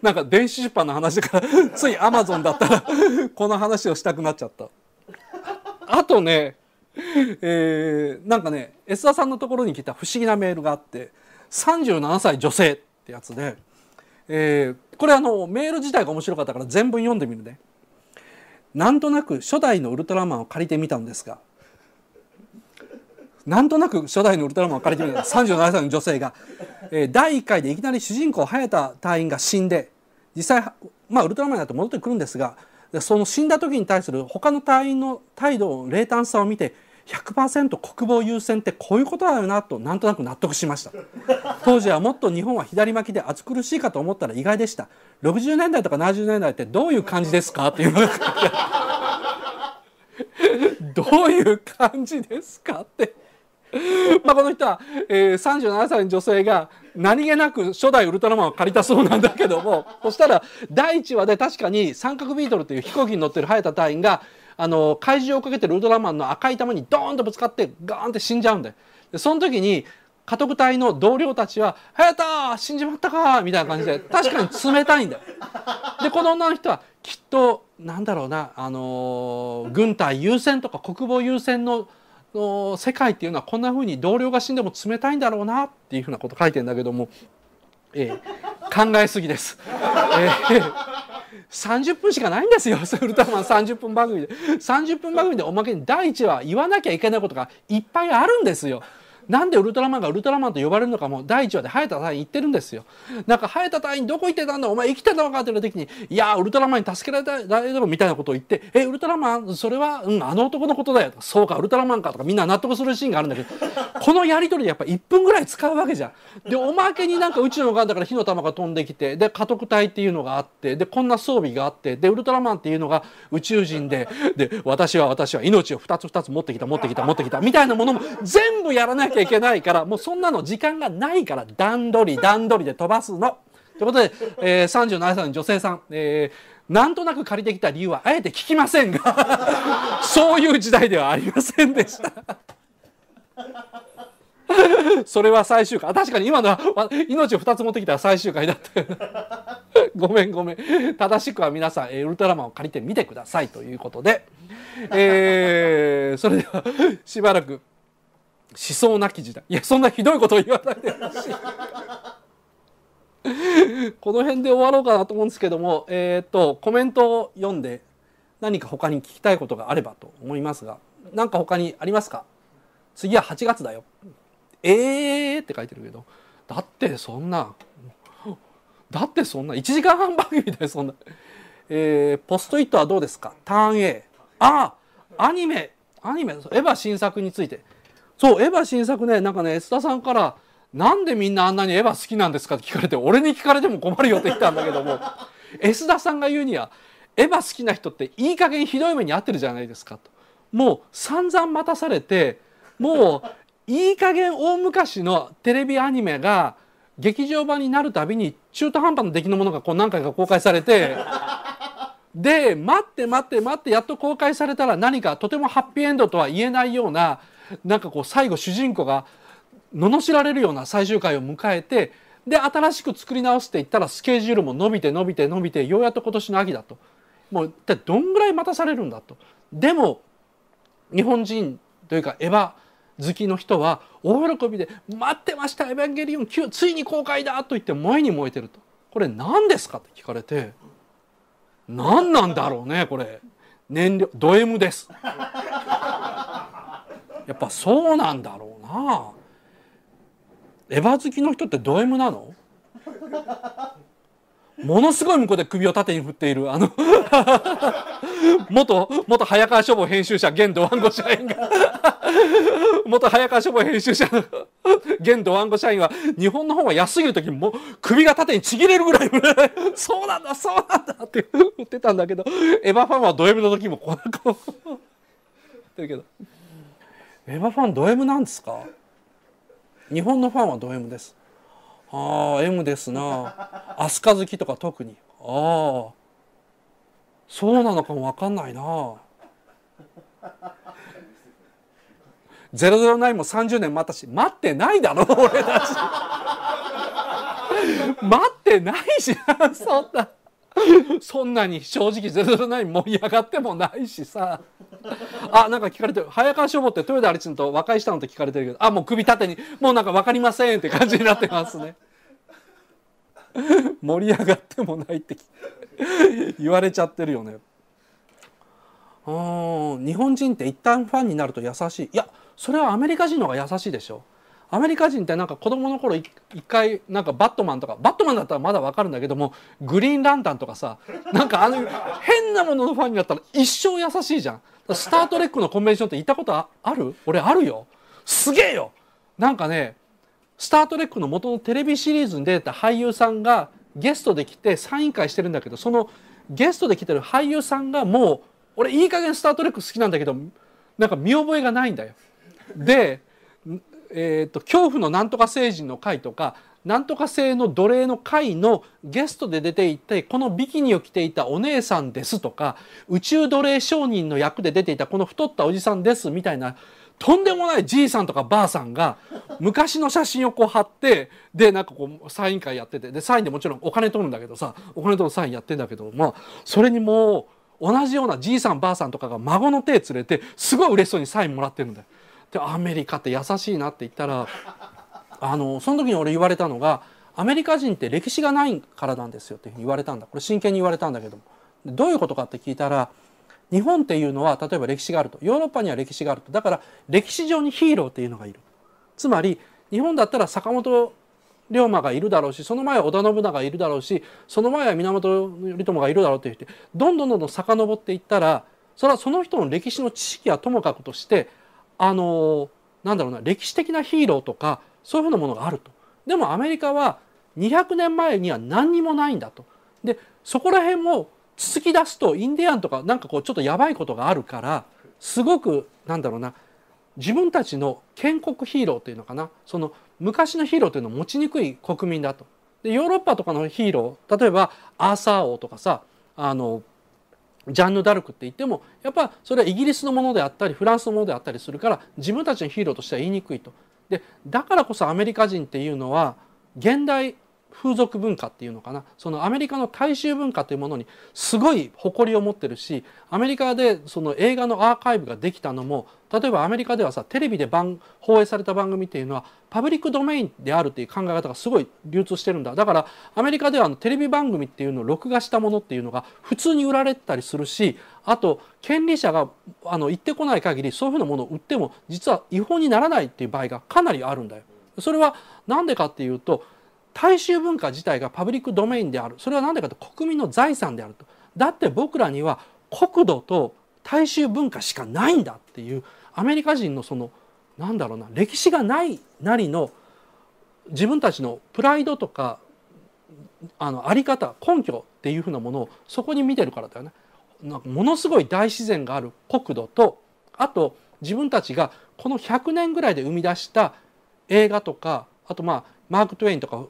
なんか電子出版の話だからついアマゾンだったらこの話をしたくなっちゃったあとね えー、なんかね安田さんのところに来た不思議なメールがあって37歳女性ってやつで、えー、これあのメール自体が面白かったから全文読んでみるね。なんとなく初代のウルトラマンを借りてみたんですがなんとなく初代のウルトラマンを借りてみた37歳の女性が、えー、第1回でいきなり主人公早田隊員が死んで実際、まあ、ウルトラマンだと戻ってくるんですがその死んだ時に対する他の隊員の態度冷淡さを見て100%国防優先ってこういうことだよなとなんとなく納得しました 当時はもっと日本は左巻きで暑苦しいかと思ったら意外でした60年代とか70年代ってどういう感じですかっていうのが どういう感じですかってまあこの人は、えー、37歳の女性が何気なく初代ウルトラマンを借りたそうなんだけども、そしたら第1話で確かに三角ビートルという飛行機に乗ってる早田隊員が、あの、怪獣をかけてるウルトラマンの赤い玉にドーンとぶつかってガーンって死んじゃうんだよ。で、その時に、家督隊の同僚たちは「早田死んじまったか」みたいな感じで確かに冷たいんだよ。でこの女の人はきっとなんだろうな、あのー、軍隊優先とか国防優先のの世界っていうのはこんな風に同僚が死んでも冷たいんだろうなっていうふうなこと書いてんだけども、えー、考えすぎです。えー、30分しかないんですよ ウルトラマン30分番組で30分番組でおまけに第1話言わなきゃいけないことがいっぱいあるんですよなんでウルトラマンがウルトラマンと呼ばれるのかも第1話で早田隊員言ってるんですよなんか早田隊員どこ行ってたんだお前生きてたのかって言った時にいやウルトラマンに助けられただろみたいなことを言ってえウルトラマンそれは、うん、あの男のことだよそうかウルトラマンかとかみんな納得するシーンがあるんだけどこのやり取りでやっぱ1分ぐらい使うわけじゃん。でおまけになんか宇宙のガンだから火の玉が飛んできてで家督隊っていうのがあってでこんな装備があってでウルトラマンっていうのが宇宙人でで私は私は命を2つ2つ持ってきた持ってきた持ってきたみたいなものも全部やらなきゃいけないからもうそんなの時間がないから段取り段取りで飛ばすの。ということで、えー、37歳の女性さん、えー、なんとなく借りてきた理由はあえて聞きませんが そういう時代ではありませんでした。それは最終回確かに今のは命を2つ持ってきたら最終回だったごめんごめん正しくは皆さん、えー、ウルトラマンを借りてみてくださいということで、えー、それではしばらく思想なき時代いやそんなひどいことを言わないでほしいこの辺で終わろうかなと思うんですけどもえー、っとコメントを読んで何か他に聞きたいことがあればと思いますが何か他にありますか次は8月だよえーって書いてるけどだってそんなだってそんな1時間半番組でそんなえー、ポストイットはどうですかターン A ああアニメアニメエヴァ新作についてそうエヴァ新作ねなんかね須田さんから「なんでみんなあんなにエヴァ好きなんですか?」って聞かれて俺に聞かれても困るよって言ったんだけども須 田さんが言うには「エヴァ好きな人っていい加減ひどい目に遭ってるじゃないですか」と。もう散々待たされてもういい加減大昔のテレビアニメが劇場版になるたびに中途半端な出来のものがこう何回か公開されてで待って待って待ってやっと公開されたら何かとてもハッピーエンドとは言えないようななんかこう最後主人公が罵られるような最終回を迎えてで新しく作り直すって言ったらスケジュールも伸びて伸びて伸びてようやっと今年の秋だともう一体どんぐらい待たされるんだとでも日本人というかエヴァ好きの人は大喜びで「待ってましたエヴァンゲリオン9ついに公開だ!」と言って萌えに燃えてるとこれ何ですかって聞かれて何なんだろうねこれ燃料ド M ですやっぱそうなんだろうなエヴァ好きの人ってド M なのものすごい向こうで首を縦に振っているあの 元元早川書房編集者現ドワンゴ社員が元早川書房編集者現ドワンゴ社員は日本の方が安い時も首が縦にちぎれるぐらいそうなんだそうなんだって言ってたんだけどエヴァファンはド M の時もこうなんかってるけど。エヴァファンド M なんですか日本のファンはド M ですああ M ですな飛鳥好きとか特にああそうなのかも分かんないな009も30年待ったし待ってないだろ俺たち待ってないじゃんそんな。そんなに正直0 0な盛り上がってもないしさあなんか聞かれてる早川翔防って豊田有地と和解したのって聞かれてるけどあもう首縦にもうなんか分かりませんって感じになってますね 盛り上がってもないって言われちゃってるよねうん日本人って一旦ファンになると優しいいやそれはアメリカ人の方が優しいでしょアメリカ人ってなんか子供の頃一回なんかバットマンとかバットマンだったらまだわかるんだけどもグリーンランタンとかさなんかあの 変なもののファンになったら一生優しいじゃんスター・トレックのコンベンションって行ったことある俺あるよすげえよなんかねスター・トレックの元のテレビシリーズに出た俳優さんがゲストで来てサイン会してるんだけどそのゲストで来てる俳優さんがもう俺いい加減スター・トレック好きなんだけどなんか見覚えがないんだよでえーと、恐怖のなんとか星人の会とかなんとか星の奴隷の会のゲストで出ていてこのビキニを着ていたお姉さんですとか宇宙奴隷商人の役で出ていたこの太ったおじさんですみたいなとんでもないじいさんとかばあさんが昔の写真をこう貼ってでなんかこうサイン会やっててでサインでもちろんお金取るんだけどさお金取るサインやってんだけどもそれにもう同じようなじいさんばあさんとかが孫の手連れてすごい嬉しそうにサインもらってるんだよ。でアメリカって優しいなって言ったらあのその時に俺言われたのがアメリカ人って歴史がないからなんですよって言われたんだこれ真剣に言われたんだけどもどういうことかって聞いたら日本っていうのは例えば歴史があるとヨーロッパには歴史があるとだから歴史上にヒーローっていうのがいるつまり日本だったら坂本龍馬がいるだろうしその前は織田信長がいるだろうしその前は源頼朝がいるだろうって言ってどんどんどんどん遡っていったらそれはその人の歴史の知識はともかくとしてあのなんだろうな歴史的なヒーローとかそういうふうなものがあると。でもアメリカは200年前には何にもないんだと。でそこら辺も続き出すとインディアンとかなんかこうちょっとやばいことがあるからすごくなんだろうな自分たちの建国ヒーローというのかなその昔のヒーローというのを持ちにくい国民だと。でヨーロッパとかのヒーロー例えばアーサー王とかさあのジャンヌ・ダルクって言ってもやっぱそれはイギリスのものであったりフランスのものであったりするから自分たちのヒーローとしては言いにくいと。でだからこそアメリカ人っていうのは現代風俗文化っていうのかなそのアメリカの大衆文化というものにすごい誇りを持ってるしアメリカでその映画のアーカイブができたのも例えばアメリカではさテレビで番放映された番組っていうのはパブリックドメインであるっていう考え方がすごい流通してるんだだからアメリカではあのテレビ番組っていうのを録画したものっていうのが普通に売られたりするしあと権利者があの行ってこない限りそういうふうなものを売っても実は違法にならないっていう場合がかなりあるんだよ。それは何でかっていうと大衆文化自体がパブリックドメインであるそれは何でかと国民の財産であるとだって僕らには国土と大衆文化しかないんだっていうアメリカ人のそのなんだろうな歴史がないなりの自分たちのプライドとかあのあり方根拠っていうふうなものをそこに見てるからだよね。ものすごい大自然がある国土とあと自分たちがこの100年ぐらいで生み出した映画とかあとまあマーク・トゥエインとか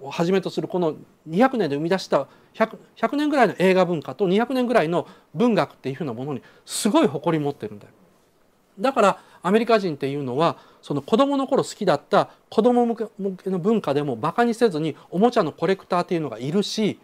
をはじめとするこの200年で生み出した 100, 100, 年ぐらいの映画文化と200年ぐらいの文学っていうふうなものにすごい誇り持ってるんだよ。だからアメリカ人っていうのはその子供の頃好きだった子供向けの文化でもバカにせずにおもちゃのコレクターっていうのがいるし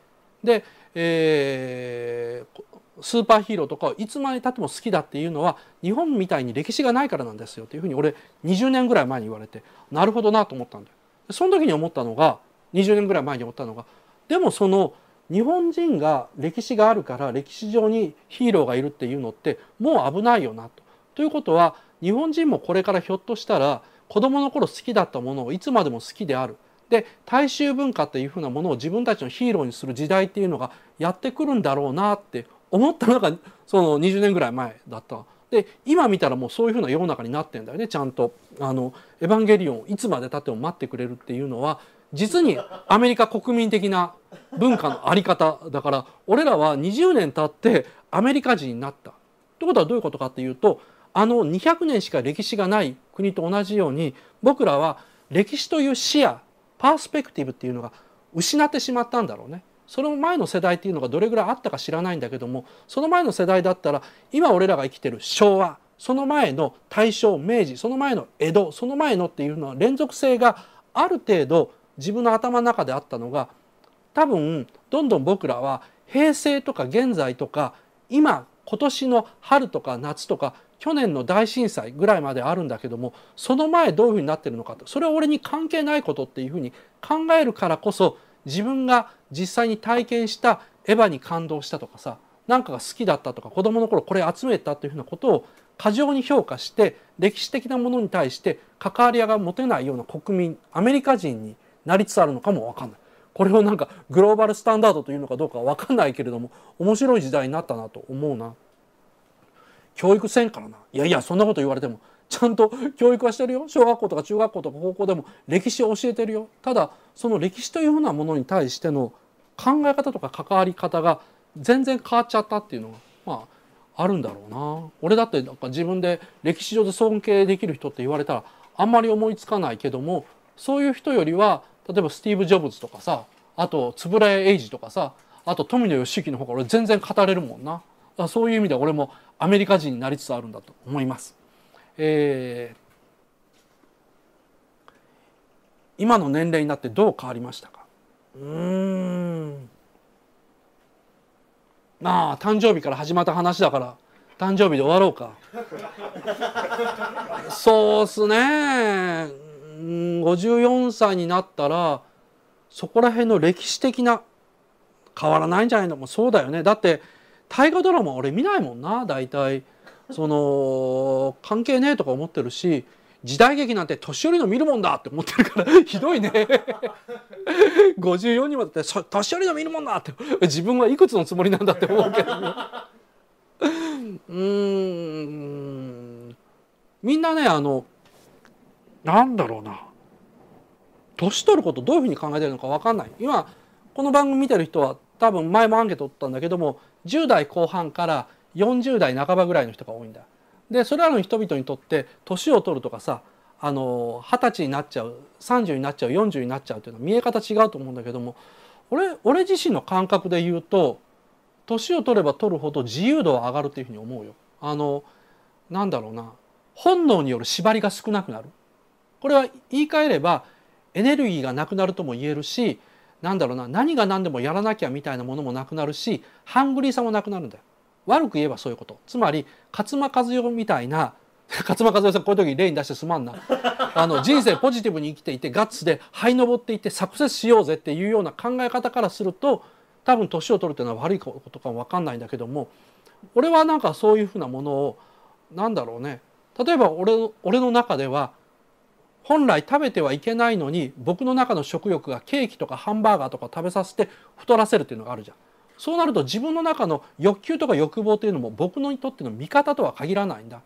で、えー、スーパーヒーローとかいつまでたっても好きだっていうのは日本みたいに歴史がないからなんですよっていうふうに俺20年ぐらい前に言われてなるほどなと思ったんだよ。その時に思ったのが20年ぐらい前に思ったのがでもその日本人が歴史があるから歴史上にヒーローがいるっていうのってもう危ないよなと。ということは日本人もこれからひょっとしたら子どもの頃好きだったものをいつまでも好きであるで大衆文化っていうふうなものを自分たちのヒーローにする時代っていうのがやってくるんだろうなって思ったのがその20年ぐらい前だった。で今見たらもうそういうふうな世の中になってんだよねちゃんとあの「エヴァンゲリオン」をいつまでたっても待ってくれるっていうのは実にアメリカ国民的な文化の在り方だから俺らは20年経ってアメリカ人になった。ってことはどういうことかっていうとあの200年しか歴史がない国と同じように僕らは歴史という視野パースペクティブっていうのが失ってしまったんだろうね。その前の世代っていうのがどれぐらいあったか知らないんだけどもその前の世代だったら今俺らが生きてる昭和その前の大正明治その前の江戸その前のっていうのは連続性がある程度自分の頭の中であったのが多分どんどん僕らは平成とか現在とか今今年の春とか夏とか去年の大震災ぐらいまであるんだけどもその前どういうふうになってるのかとそれは俺に関係ないことっていうふうに考えるからこそ自分が実際に体験したエヴァに感動したとかさなんかが好きだったとか子供の頃これ集めたというふうなことを過剰に評価して歴史的なものに対して関わりが持てないような国民アメリカ人になりつつあるのかも分かんない。これをなんかグローバルスタンダードというのかどうかは分かんないけれども面白い時代になったなと思うな。教育せんからないやいやそんなこと言われてもちゃんと教育はしてるよ小学校とか中学校とか高校でも歴史を教えてるよただその歴史というようなものに対しての考え方とか関わり方が全然変わっちゃったっていうのがまああるんだろうな俺だってなんか自分で歴史上で尊敬できる人って言われたらあんまり思いつかないけどもそういう人よりは例えばスティーブ・ジョブズとかさあと円谷英二とかさあと富野義行の方が俺全然語れるもんな。そういう意味で俺もアメリカ人になりつつあるんだと思います。えー、今の年齢になってどう変わりましたかうんまあ誕生日から始まった話だから誕生日で終わろうか そうっすねうん54歳になったらそこら辺の歴史的な変わらないんじゃないのもそうだよねだって大河ドラマ俺見ないもんな大体その関係ねえとか思ってるし時代劇なんて年寄りの見るもんだって思ってるから ひどいね54に までって年寄りの見るもんだって自分はいくつのつもりなんだって思うけど、ね、うんみんなねあのなんだろうな年取ることどういうふうに考えてるのか分かんない今この番組見てる人は多分前もアンケート取ったんだけども10代後半から40代半ばぐらいの人が多いんだ。でそれらの人々にとって年を取るとかさあの20歳になっちゃう30になっちゃう40になっちゃうっていうのは見え方違うと思うんだけども俺俺自身の感覚で言うと年を取れば取るほど自由度は上がるというふうに思うよ。あのなんだろうな本能による縛りが少なくなる。これは言い換えればエネルギーがなくなるとも言えるしなんだろうな何が何でもやらなきゃみたいなものもなくなるしハングリーさもなくなるんだよ悪く言えばそういうことつまり勝間和代みたいな 勝間和代さんこういう時例に出してすまんなあの人生ポジティブに生きていてガッツで這い上っていってサクセスしようぜっていうような考え方からすると多分年を取るっていうのは悪いことかも分かんないんだけども俺はなんかそういうふうなものを何だろうね例えば俺俺の中では本来食べてはいけないのに僕の中の食欲がケーキとかハンバーガーとか食べさせて太らせるっていうのがあるじゃんそうなると自分の中の欲求とか欲望というのも僕のにとっての味方とは限らないんだ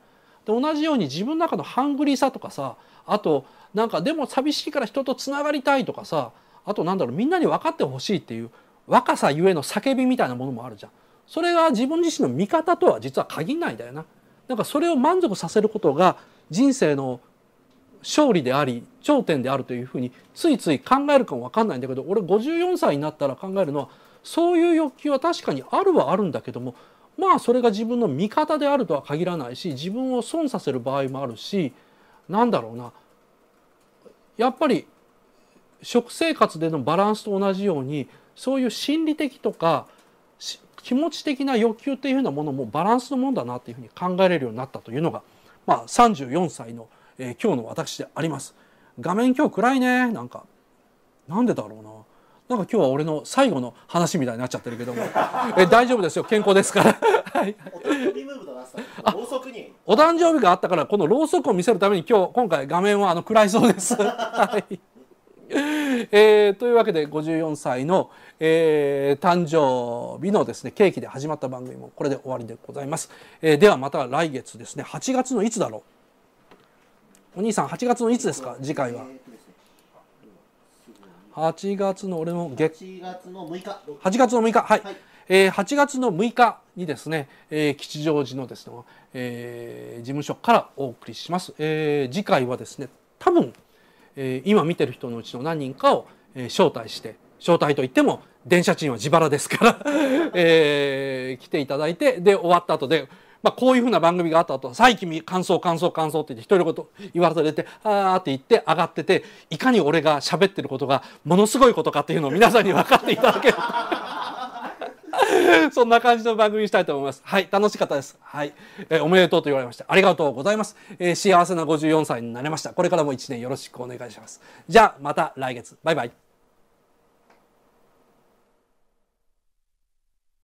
で同じように自分の中のハングリーさとかさあとなんかでも寂しいから人とつながりたいとかさあとなんだろうみんなに分かってほしいっていう若さゆえの叫びみたいなものもあるじゃんそれが自分自身の味方とは実は限らないんだよななんかそれを満足させることが人生の勝利であり頂点であるというふうについつい考えるかも分かんないんだけど俺54歳になったら考えるのはそういう欲求は確かにあるはあるんだけどもまあそれが自分の味方であるとは限らないし自分を損させる場合もあるしなんだろうなやっぱり食生活でのバランスと同じようにそういう心理的とか気持ち的な欲求っていうようなものもバランスのもんだなっていうふうに考えれるようになったというのが、まあ、34歳のえー、今日の私であります。画面今日暗いねなんかなんでだろうな。なんか今日は俺の最後の話みたいになっちゃってるけども、え大丈夫ですよ、健康ですから。はい。お誕生日があったからこのろうそくを見せるために今日今回画面はあの暗いそうです。はい。えー、というわけで54歳の、えー、誕生日のですねケーキで始まった番組もこれで終わりでございます、えー、ではまた来月ですね8月のいつだろうお兄さん8月のいつですか次回は8月の俺の月8月の6日8月の6日はい、はい、えー、8月の6日にですね、えー、吉祥寺のですね、えー、事務所からお送りします、えー、次回はですね多分、えー、今見てる人のうちの何人かを、えー、招待して招待といっても電車賃は自腹ですから えー、来ていただいてで終わった後でまあ、こういうふうな番組があった後、は「最近感想感想感想って言って人ごと言わされて、ああ」って言って上がってて、いかに俺が喋ってることがものすごいことかっていうのを皆さんに分かっていただける。そんな感じの番組にしたいと思います。はい、楽しかったです。はい、えー、おめでとうと言われました。ありがとうございます、えー、幸せな54歳になれました。これからも1年よろしくお願いします。じゃあ、また来月。バイバイ。